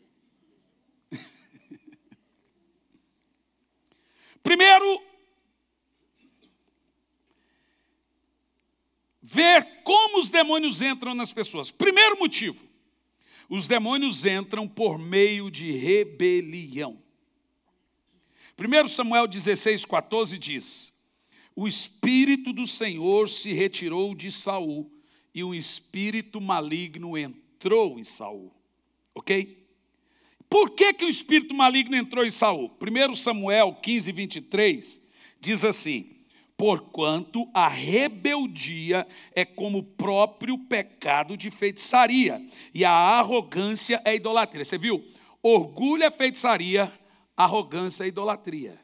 [LAUGHS] Primeiro, ver como os demônios entram nas pessoas. Primeiro motivo, os demônios entram por meio de rebelião. 1 Samuel 16, 14 diz: o espírito do Senhor se retirou de Saul e um espírito maligno entrou em Saul. OK? Por que, que o espírito maligno entrou em Saul? 1 Samuel 15, 23 diz assim: Porquanto a rebeldia é como o próprio pecado de feitiçaria, e a arrogância é idolatria. Você viu? Orgulho é feitiçaria, arrogância é idolatria.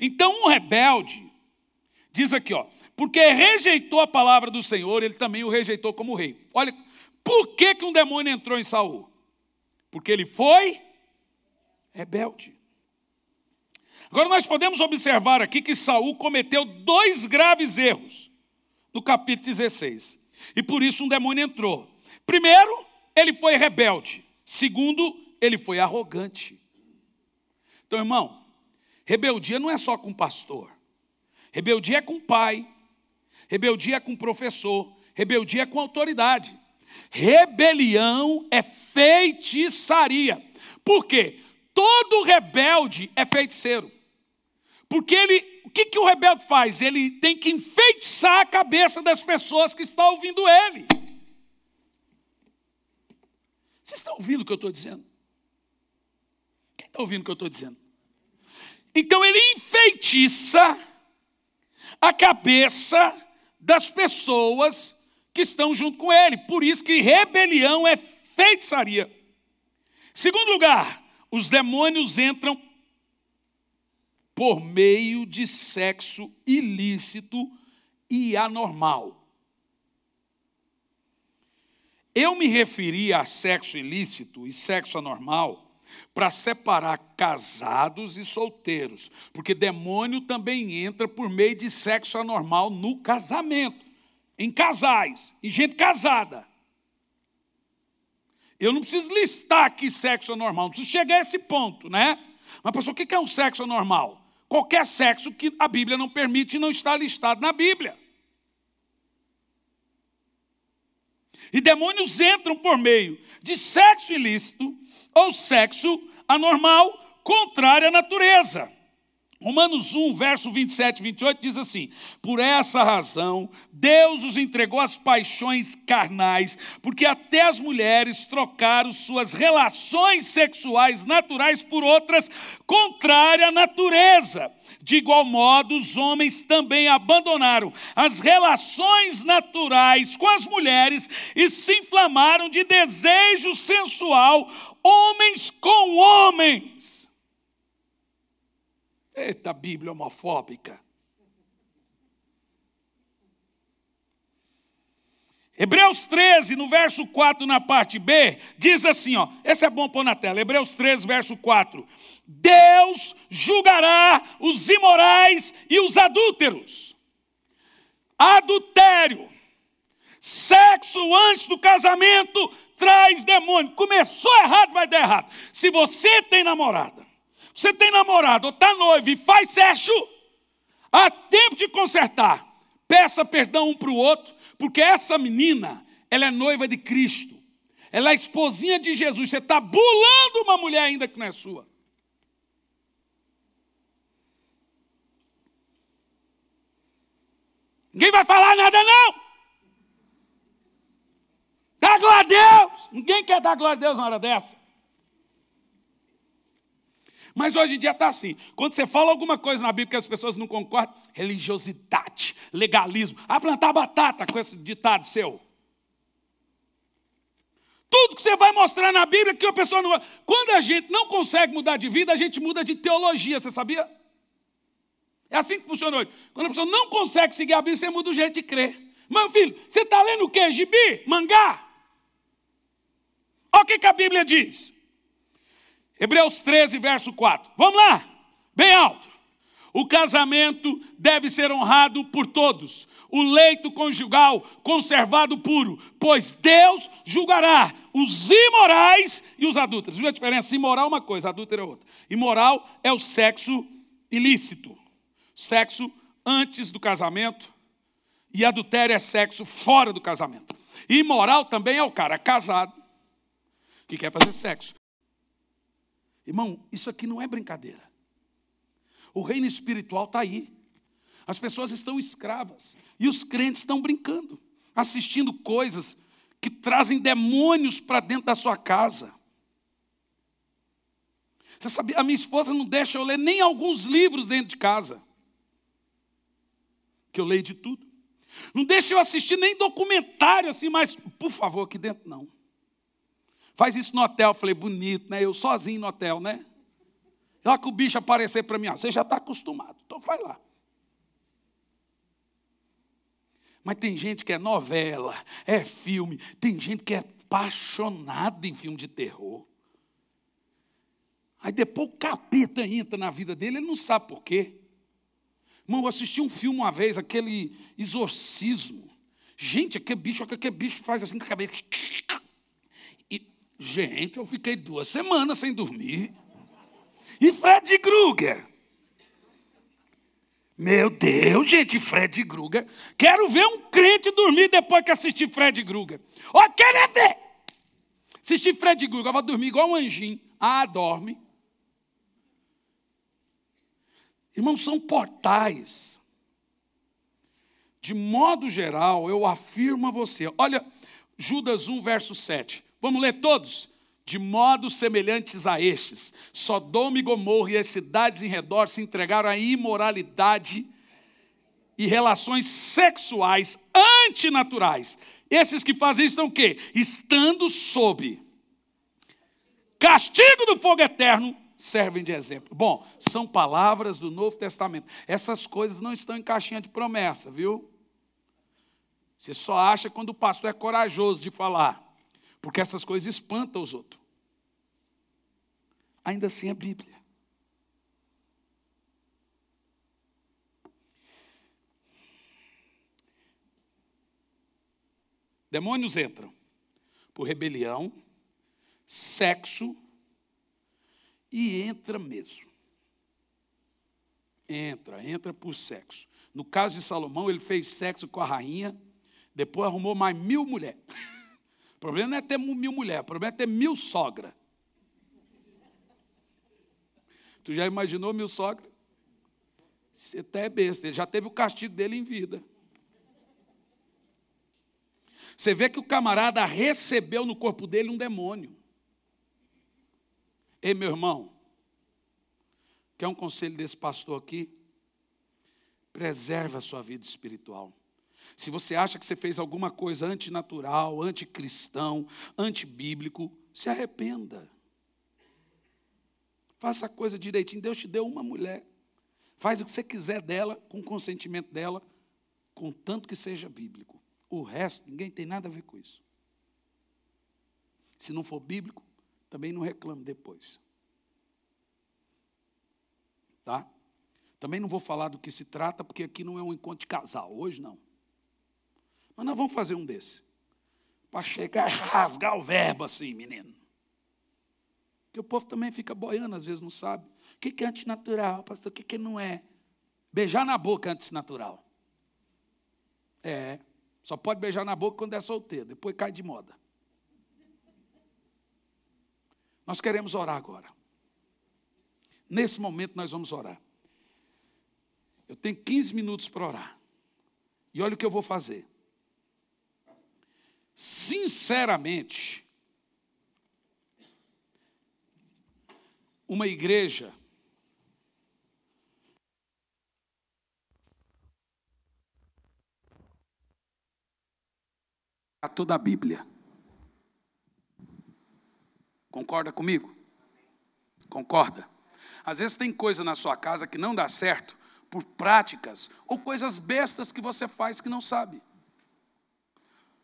Então, um rebelde, Diz aqui, ó, porque rejeitou a palavra do Senhor, ele também o rejeitou como rei. Olha, por que, que um demônio entrou em Saul? Porque ele foi rebelde. Agora nós podemos observar aqui que Saul cometeu dois graves erros no capítulo 16. E por isso um demônio entrou. Primeiro, ele foi rebelde. Segundo, ele foi arrogante. Então, irmão, rebeldia não é só com pastor. Rebeldia é com o pai, rebeldia é com o professor, rebeldia é com a autoridade. Rebelião é feitiçaria. Por quê? Todo rebelde é feiticeiro. Porque ele, o que, que o rebelde faz? Ele tem que enfeitiçar a cabeça das pessoas que estão ouvindo ele. Vocês estão ouvindo o que eu estou dizendo? Quem está ouvindo o que eu estou dizendo? Então ele enfeitiça a cabeça das pessoas que estão junto com ele. Por isso que rebelião é feitiçaria. Segundo lugar, os demônios entram por meio de sexo ilícito e anormal. Eu me referi a sexo ilícito e sexo anormal para separar casados e solteiros, porque demônio também entra por meio de sexo anormal no casamento, em casais, em gente casada. Eu não preciso listar aqui sexo anormal, não preciso chegar a esse ponto, né? Mas, pastor, o que é um sexo anormal? Qualquer sexo que a Bíblia não permite e não está listado na Bíblia. E demônios entram por meio de sexo ilícito ou sexo anormal, contrário à natureza. Romanos 1, verso 27 e 28 diz assim: Por essa razão, Deus os entregou às paixões carnais, porque até as mulheres trocaram suas relações sexuais naturais por outras, contrária à natureza. De igual modo, os homens também abandonaram as relações naturais com as mulheres e se inflamaram de desejo sensual, homens com homens Eita Bíblia homofóbica. Hebreus 13, no verso 4, na parte B, diz assim, ó, esse é bom pôr na tela, Hebreus 13, verso 4. Deus julgará os imorais e os adúlteros. Adultério, sexo antes do casamento traz demônio. Começou errado, vai dar errado. Se você tem namorada, você tem namorado ou está noivo e faz sexo, há tempo de consertar. Peça perdão um para o outro, porque essa menina, ela é noiva de Cristo. Ela é esposinha de Jesus. Você está bulando uma mulher ainda que não é sua. Ninguém vai falar nada, não. Dá glória a Deus. Ninguém quer dar glória a Deus na hora dessa. Mas hoje em dia está assim. Quando você fala alguma coisa na Bíblia que as pessoas não concordam, religiosidade, legalismo. Ah, plantar batata com esse ditado seu. Tudo que você vai mostrar na Bíblia que a pessoa não. Quando a gente não consegue mudar de vida, a gente muda de teologia, você sabia? É assim que funciona hoje. Quando a pessoa não consegue seguir a Bíblia, você muda o jeito de crer. Meu filho, você está lendo o quê? Gibi? Mangá? Olha o que, que a Bíblia diz. Hebreus 13, verso 4. Vamos lá, bem alto. O casamento deve ser honrado por todos, o leito conjugal conservado puro, pois Deus julgará os imorais e os adúlteros. Viu a diferença? Imoral é uma coisa, adúltero é outra. Imoral é o sexo ilícito, sexo antes do casamento, e adultério é sexo fora do casamento. Imoral também é o cara casado que quer fazer sexo. Irmão, isso aqui não é brincadeira. O reino espiritual está aí. As pessoas estão escravas e os crentes estão brincando, assistindo coisas que trazem demônios para dentro da sua casa. Você sabe? a minha esposa não deixa eu ler nem alguns livros dentro de casa. Que eu leio de tudo. Não deixa eu assistir nem documentário assim, mas por favor, aqui dentro não. Faz isso no hotel. Eu falei, bonito, né? Eu sozinho no hotel, né? Lá que o bicho aparecer para mim, ó, você já está acostumado, então vai lá. Mas tem gente que é novela, é filme, tem gente que é apaixonada em filme de terror. Aí depois o capeta entra na vida dele, ele não sabe por quê. Irmão, eu assisti um filme uma vez, aquele exorcismo. Gente, aquele bicho, aquele bicho faz assim com a cabeça. Gente, eu fiquei duas semanas sem dormir. E Fred Krueger? Meu Deus, gente, Fred Krueger. Quero ver um crente dormir depois que assistir Fred Krueger. Ó, oh, ver! Assistir Fred Krueger, vai dormir igual um anjinho. Ah, dorme. Irmãos, são portais. De modo geral, eu afirmo a você. Olha, Judas 1, verso 7. Vamos ler todos? De modos semelhantes a estes, Sodoma e Gomorra e as cidades em redor se entregaram à imoralidade e relações sexuais antinaturais. Esses que fazem isso estão o quê? Estando sob castigo do fogo eterno, servem de exemplo. Bom, são palavras do Novo Testamento. Essas coisas não estão em caixinha de promessa, viu? Você só acha quando o pastor é corajoso de falar porque essas coisas espantam os outros. Ainda assim a é Bíblia. Demônios entram por rebelião, sexo e entra mesmo. Entra, entra por sexo. No caso de Salomão, ele fez sexo com a rainha, depois arrumou mais mil mulheres. [LAUGHS] O problema não é ter mil mulheres, o problema é ter mil sogra. Tu já imaginou mil sogra? Você é até é besta, ele já teve o castigo dele em vida. Você vê que o camarada recebeu no corpo dele um demônio. Ei, meu irmão, quer um conselho desse pastor aqui? Preserva a sua vida espiritual. Se você acha que você fez alguma coisa antinatural, anticristão, antibíblico, se arrependa. Faça a coisa direitinho. Deus te deu uma mulher. Faz o que você quiser dela, com consentimento dela, contanto que seja bíblico. O resto, ninguém tem nada a ver com isso. Se não for bíblico, também não reclame depois. Tá? Também não vou falar do que se trata, porque aqui não é um encontro de casal, hoje não. Mas nós vamos fazer um desse. Para chegar a rasgar o verbo assim, menino. Porque o povo também fica boiando, às vezes não sabe. O que é antinatural, pastor? O que não é? Beijar na boca é antinatural. É. Só pode beijar na boca quando é solteiro, depois cai de moda. Nós queremos orar agora. Nesse momento nós vamos orar. Eu tenho 15 minutos para orar. E olha o que eu vou fazer sinceramente, uma igreja a toda a Bíblia. Concorda comigo? Concorda? Às vezes tem coisa na sua casa que não dá certo por práticas ou coisas bestas que você faz que não sabe.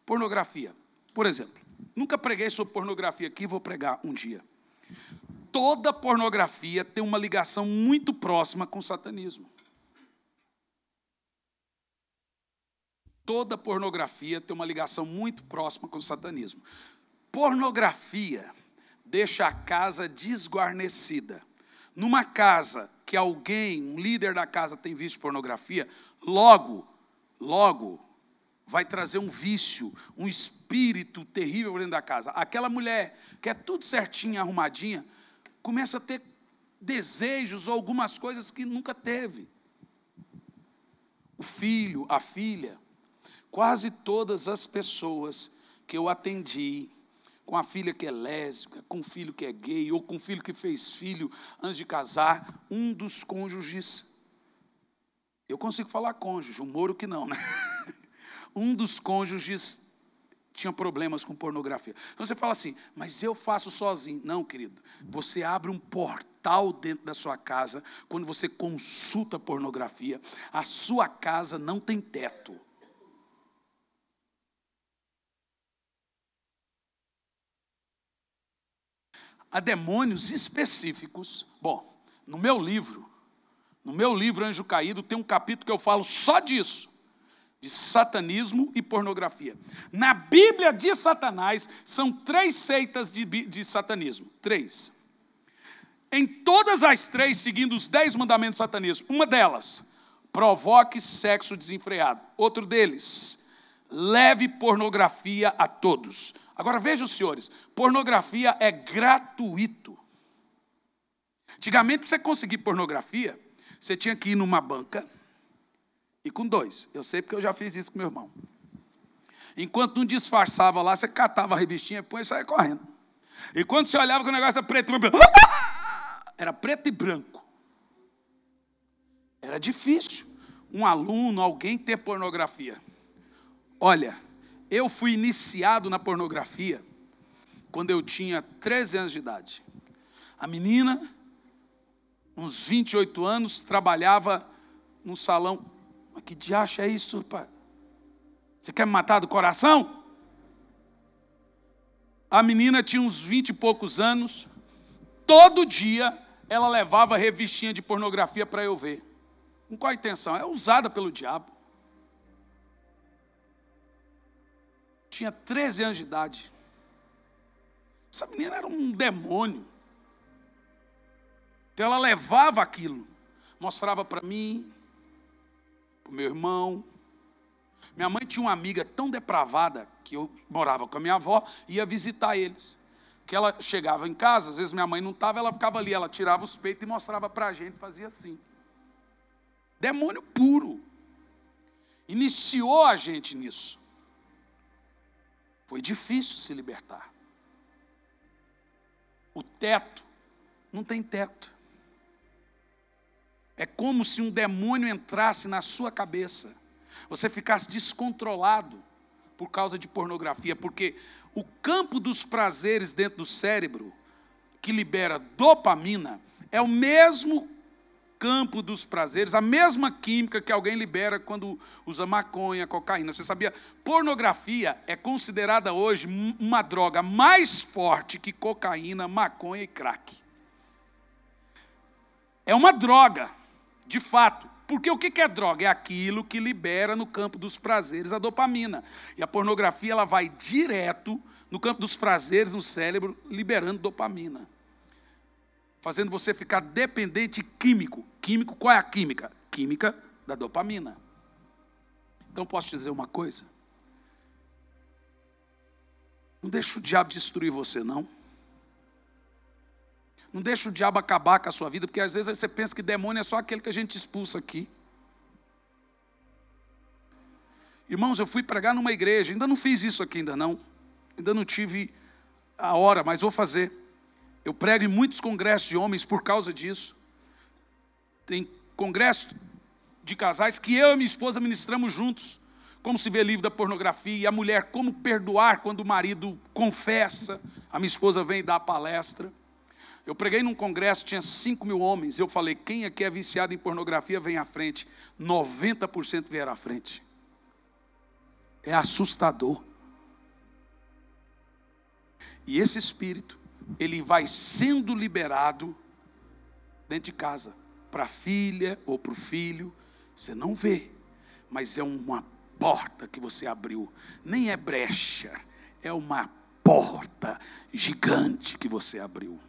Pornografia, por exemplo. Nunca preguei sobre pornografia aqui, vou pregar um dia. Toda pornografia tem uma ligação muito próxima com o satanismo. Toda pornografia tem uma ligação muito próxima com o satanismo. Pornografia deixa a casa desguarnecida. Numa casa que alguém, um líder da casa, tem visto pornografia, logo, logo, vai trazer um vício, um espírito terrível dentro da casa. Aquela mulher que é tudo certinha, arrumadinha, começa a ter desejos ou algumas coisas que nunca teve. O filho, a filha, quase todas as pessoas que eu atendi, com a filha que é lésbica, com o filho que é gay, ou com o filho que fez filho antes de casar, um dos cônjuges. Eu consigo falar cônjuge, o Moro que não, né? [LAUGHS] um dos cônjuges tinha problemas com pornografia. Então você fala assim, mas eu faço sozinho. Não, querido, você abre um portal dentro da sua casa quando você consulta pornografia. A sua casa não tem teto. Há demônios específicos. Bom, no meu livro, no meu livro Anjo Caído, tem um capítulo que eu falo só disso de satanismo e pornografia. Na Bíblia de Satanás, são três seitas de, de satanismo. Três. Em todas as três, seguindo os dez mandamentos satanistas, uma delas, provoque sexo desenfreado. Outro deles, leve pornografia a todos. Agora vejam, senhores, pornografia é gratuito. Antigamente, para você conseguir pornografia, você tinha que ir numa banca, e com dois. Eu sei porque eu já fiz isso com meu irmão. Enquanto um disfarçava lá, você catava a revistinha e põe e saia correndo. E quando você olhava que o negócio era preto e branco, ah! era preto e branco. Era difícil um aluno, alguém ter pornografia. Olha, eu fui iniciado na pornografia quando eu tinha 13 anos de idade. A menina, uns 28 anos, trabalhava num salão que diacho é isso, pai? Você quer me matar do coração? A menina tinha uns vinte e poucos anos, todo dia ela levava revistinha de pornografia para eu ver. Com qual intenção? É usada pelo diabo. Tinha 13 anos de idade. Essa menina era um demônio. Então ela levava aquilo, mostrava para mim, meu irmão. Minha mãe tinha uma amiga tão depravada que eu morava com a minha avó e ia visitar eles. Que ela chegava em casa, às vezes minha mãe não estava, ela ficava ali, ela tirava os peitos e mostrava para a gente, fazia assim. Demônio puro. Iniciou a gente nisso. Foi difícil se libertar. O teto não tem teto. É como se um demônio entrasse na sua cabeça, você ficasse descontrolado por causa de pornografia, porque o campo dos prazeres dentro do cérebro, que libera dopamina, é o mesmo campo dos prazeres, a mesma química que alguém libera quando usa maconha, cocaína. Você sabia? Pornografia é considerada hoje uma droga mais forte que cocaína, maconha e crack. É uma droga de fato. Porque o que é droga? É aquilo que libera no campo dos prazeres a dopamina. E a pornografia ela vai direto no campo dos prazeres no cérebro, liberando dopamina. Fazendo você ficar dependente químico. Químico, qual é a química? Química da dopamina. Então posso te dizer uma coisa? Não deixa o diabo destruir você, não. Não deixa o diabo acabar com a sua vida, porque às vezes você pensa que demônio é só aquele que a gente expulsa aqui. Irmãos, eu fui pregar numa igreja, ainda não fiz isso aqui, ainda não. Ainda não tive a hora, mas vou fazer. Eu prego em muitos congressos de homens por causa disso. Tem congresso de casais que eu e minha esposa ministramos juntos. Como se vê livre da pornografia, e a mulher, como perdoar quando o marido confessa. A minha esposa vem dar a palestra. Eu preguei num congresso, tinha 5 mil homens. Eu falei: quem aqui é viciado em pornografia, vem à frente. 90% vieram à frente. É assustador. E esse espírito, ele vai sendo liberado dentro de casa, para a filha ou para o filho. Você não vê, mas é uma porta que você abriu. Nem é brecha, é uma porta gigante que você abriu.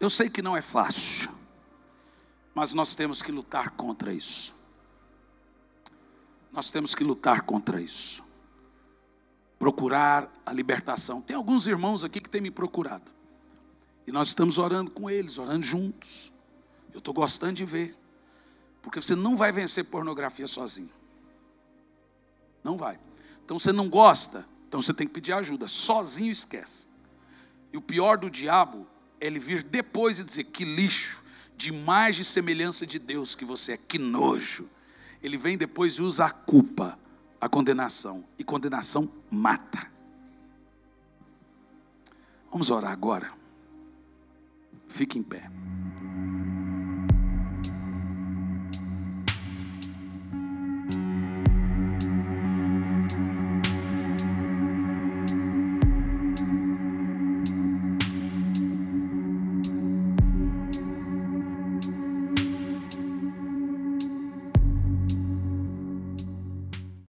Eu sei que não é fácil, mas nós temos que lutar contra isso. Nós temos que lutar contra isso. Procurar a libertação. Tem alguns irmãos aqui que têm me procurado. E nós estamos orando com eles, orando juntos. Eu estou gostando de ver. Porque você não vai vencer pornografia sozinho. Não vai. Então você não gosta, então você tem que pedir ajuda. Sozinho esquece. E o pior do diabo ele vir depois e dizer: que lixo, de imagem e semelhança de Deus que você é, que nojo. Ele vem depois e usa a culpa, a condenação, e condenação mata. Vamos orar agora. Fique em pé.